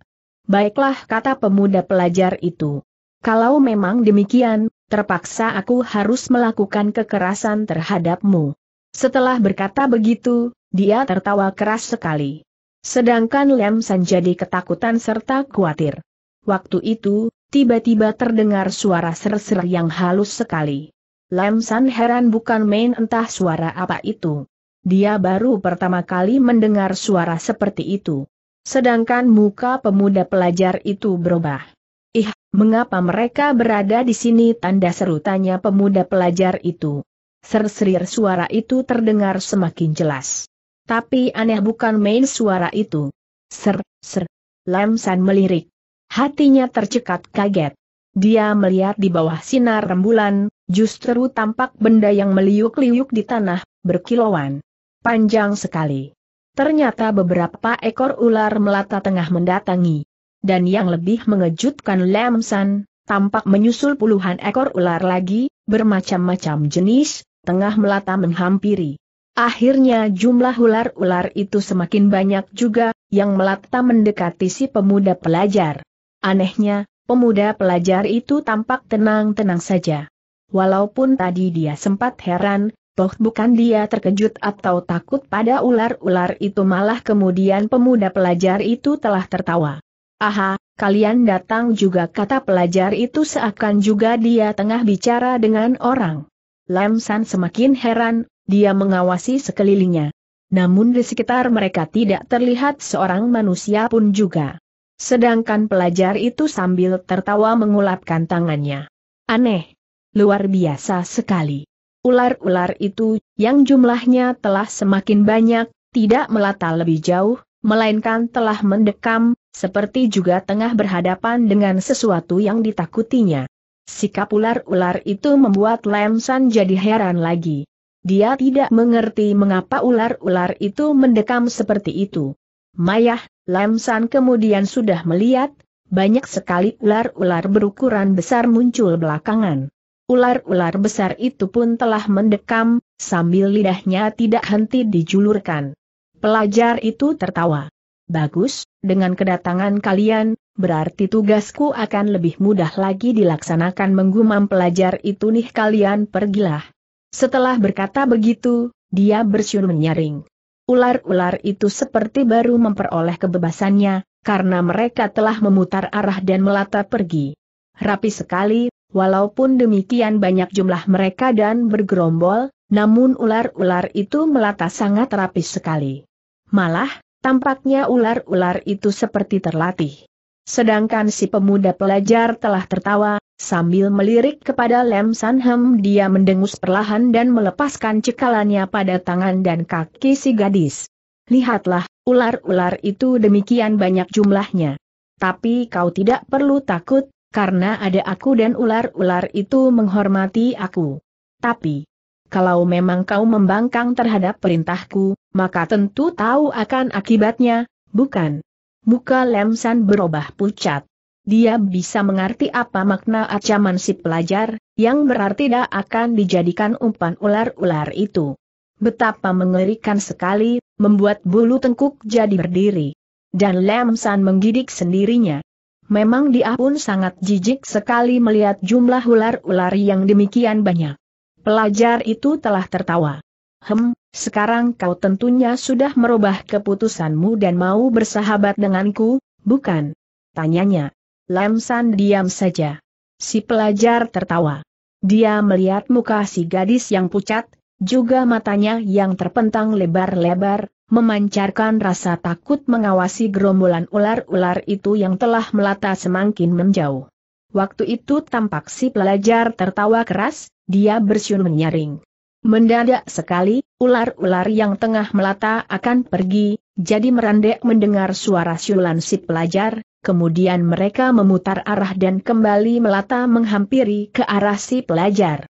Baiklah kata pemuda pelajar itu. Kalau memang demikian, terpaksa aku harus melakukan kekerasan terhadapmu. Setelah berkata begitu, dia tertawa keras sekali. Sedangkan Lem San jadi ketakutan serta khawatir. Waktu itu, tiba-tiba terdengar suara ser-ser yang halus sekali. Lem San heran bukan main entah suara apa itu. Dia baru pertama kali mendengar suara seperti itu. Sedangkan muka pemuda pelajar itu berubah. Ih, mengapa mereka berada di sini tanda seru tanya pemuda pelajar itu. Serserir suara itu terdengar semakin jelas. Tapi aneh bukan main suara itu. Ser, ser. Lam San melirik. Hatinya tercekat kaget. Dia melihat di bawah sinar rembulan, justru tampak benda yang meliuk-liuk di tanah, berkilauan. Panjang sekali. Ternyata beberapa ekor ular melata tengah mendatangi. Dan yang lebih mengejutkan Lam tampak menyusul puluhan ekor ular lagi, bermacam-macam jenis, tengah melata menghampiri. Akhirnya jumlah ular-ular itu semakin banyak juga, yang melata mendekati si pemuda pelajar. Anehnya, pemuda pelajar itu tampak tenang-tenang saja. Walaupun tadi dia sempat heran, Toh bukan dia terkejut atau takut pada ular-ular itu malah kemudian pemuda pelajar itu telah tertawa. Aha, kalian datang juga kata pelajar itu seakan juga dia tengah bicara dengan orang. Lam San semakin heran, dia mengawasi sekelilingnya. Namun di sekitar mereka tidak terlihat seorang manusia pun juga. Sedangkan pelajar itu sambil tertawa mengulapkan tangannya. Aneh. Luar biasa sekali. Ular-ular itu, yang jumlahnya telah semakin banyak, tidak melata lebih jauh, melainkan telah mendekam, seperti juga tengah berhadapan dengan sesuatu yang ditakutinya. Sikap ular-ular itu membuat Lam jadi heran lagi. Dia tidak mengerti mengapa ular-ular itu mendekam seperti itu. Mayah, Lam kemudian sudah melihat, banyak sekali ular-ular berukuran besar muncul belakangan. Ular-ular besar itu pun telah mendekam, sambil lidahnya tidak henti dijulurkan. Pelajar itu tertawa. Bagus, dengan kedatangan kalian, berarti tugasku akan lebih mudah lagi dilaksanakan menggumam pelajar itu nih kalian pergilah. Setelah berkata begitu, dia bersyur menyaring. Ular-ular itu seperti baru memperoleh kebebasannya, karena mereka telah memutar arah dan melata pergi. Rapi sekali, Walaupun demikian banyak jumlah mereka dan bergerombol, namun ular-ular itu melata sangat rapi sekali. Malah, tampaknya ular-ular itu seperti terlatih. Sedangkan si pemuda pelajar telah tertawa, sambil melirik kepada Lem Sanhem dia mendengus perlahan dan melepaskan cekalannya pada tangan dan kaki si gadis. Lihatlah, ular-ular itu demikian banyak jumlahnya. Tapi kau tidak perlu takut, karena ada aku dan ular-ular itu menghormati aku. Tapi, kalau memang kau membangkang terhadap perintahku, maka tentu tahu akan akibatnya, bukan? Muka Lemsan berubah pucat. Dia bisa mengerti apa makna acaman si pelajar, yang berarti tidak akan dijadikan umpan ular-ular itu. Betapa mengerikan sekali, membuat bulu tengkuk jadi berdiri. Dan Lemsan menggidik sendirinya. Memang dia pun sangat jijik sekali melihat jumlah ular-ular yang demikian banyak. Pelajar itu telah tertawa. Hem, sekarang kau tentunya sudah merubah keputusanmu dan mau bersahabat denganku, bukan? Tanyanya. Lamsan diam saja. Si pelajar tertawa. Dia melihat muka si gadis yang pucat, juga matanya yang terpentang lebar-lebar, memancarkan rasa takut mengawasi gerombolan ular-ular itu yang telah melata semakin menjauh. Waktu itu tampak si pelajar tertawa keras, dia bersiul menyaring. Mendadak sekali, ular-ular yang tengah melata akan pergi, jadi merandek mendengar suara siulan si pelajar, kemudian mereka memutar arah dan kembali melata menghampiri ke arah si pelajar.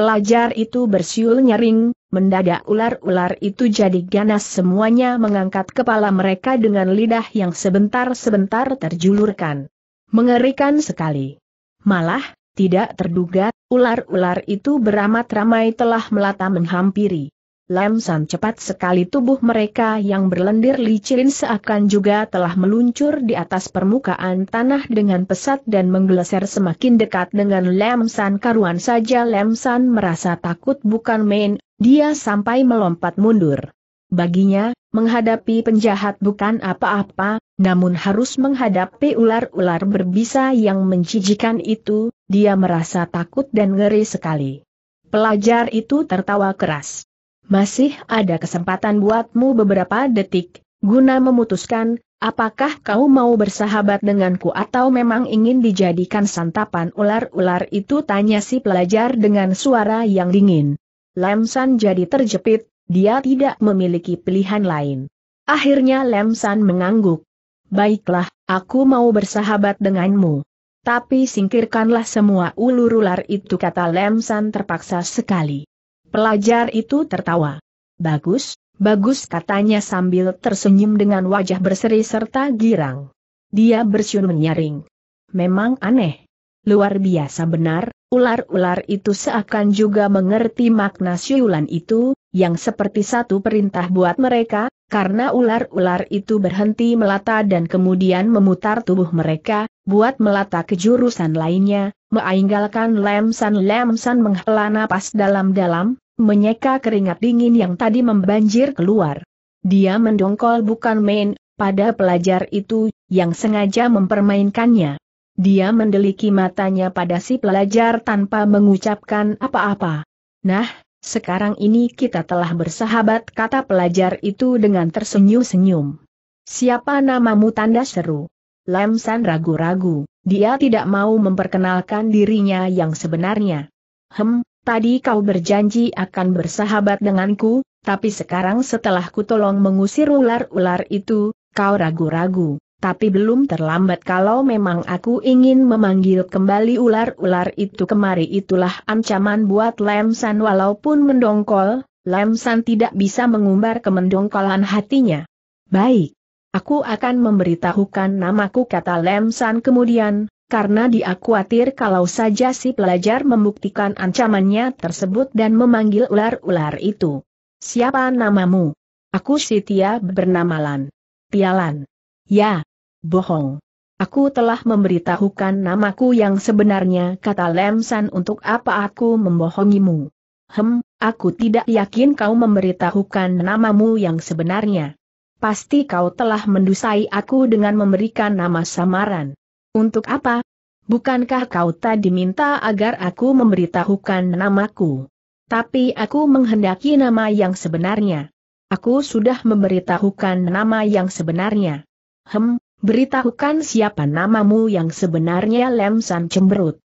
Pelajar itu bersiul nyaring, mendadak ular-ular itu jadi ganas semuanya mengangkat kepala mereka dengan lidah yang sebentar-sebentar terjulurkan. Mengerikan sekali. Malah, tidak terduga, ular-ular itu beramat ramai telah melata menghampiri. Lam San cepat sekali tubuh mereka yang berlendir licin seakan juga telah meluncur di atas permukaan tanah dengan pesat dan menggeleser semakin dekat dengan Lam San karuan saja Lam San merasa takut bukan main, dia sampai melompat mundur. Baginya, menghadapi penjahat bukan apa-apa, namun harus menghadapi ular-ular berbisa yang menjijikan itu, dia merasa takut dan ngeri sekali. Pelajar itu tertawa keras. Masih ada kesempatan buatmu beberapa detik, guna memutuskan, apakah kau mau bersahabat denganku atau memang ingin dijadikan santapan ular-ular itu tanya si pelajar dengan suara yang dingin. Lemsan jadi terjepit, dia tidak memiliki pilihan lain. Akhirnya Lemsan mengangguk. Baiklah, aku mau bersahabat denganmu. Tapi singkirkanlah semua ulur ular itu kata Lemsan terpaksa sekali. Pelajar itu tertawa. Bagus, bagus katanya sambil tersenyum dengan wajah berseri serta girang. Dia bersiul menyaring. Memang aneh. Luar biasa benar, ular-ular itu seakan juga mengerti makna siulan itu, yang seperti satu perintah buat mereka, karena ular-ular itu berhenti melata dan kemudian memutar tubuh mereka, buat melata kejurusan lainnya, meainggalkan lemsan-lemsan menghela napas dalam-dalam, menyeka keringat dingin yang tadi membanjir keluar. Dia mendongkol bukan main, pada pelajar itu, yang sengaja mempermainkannya. Dia mendeliki matanya pada si pelajar tanpa mengucapkan apa-apa. Nah, sekarang ini kita telah bersahabat kata pelajar itu dengan tersenyum-senyum. Siapa namamu tanda seru? Lam San ragu-ragu, dia tidak mau memperkenalkan dirinya yang sebenarnya. Hem, tadi kau berjanji akan bersahabat denganku, tapi sekarang setelah ku tolong mengusir ular-ular itu, kau ragu-ragu. Tapi belum terlambat kalau memang aku ingin memanggil kembali ular-ular itu kemari itulah ancaman buat Lam San walaupun mendongkol, Lam San tidak bisa mengumbar kemendongkolan hatinya. Baik, Aku akan memberitahukan namaku kata Lem San kemudian, karena dia khawatir kalau saja si pelajar membuktikan ancamannya tersebut dan memanggil ular-ular itu. Siapa namamu? Aku Sitia bernama Lan. Pialan. Ya. Bohong. Aku telah memberitahukan namaku yang sebenarnya kata Lem San untuk apa aku membohongimu. Hem, aku tidak yakin kau memberitahukan namamu yang sebenarnya. Pasti kau telah mendusai aku dengan memberikan nama samaran. Untuk apa? Bukankah kau tadi minta agar aku memberitahukan namaku? Tapi aku menghendaki nama yang sebenarnya. Aku sudah memberitahukan nama yang sebenarnya. Hem, beritahukan siapa namamu yang sebenarnya Lem San cemberut.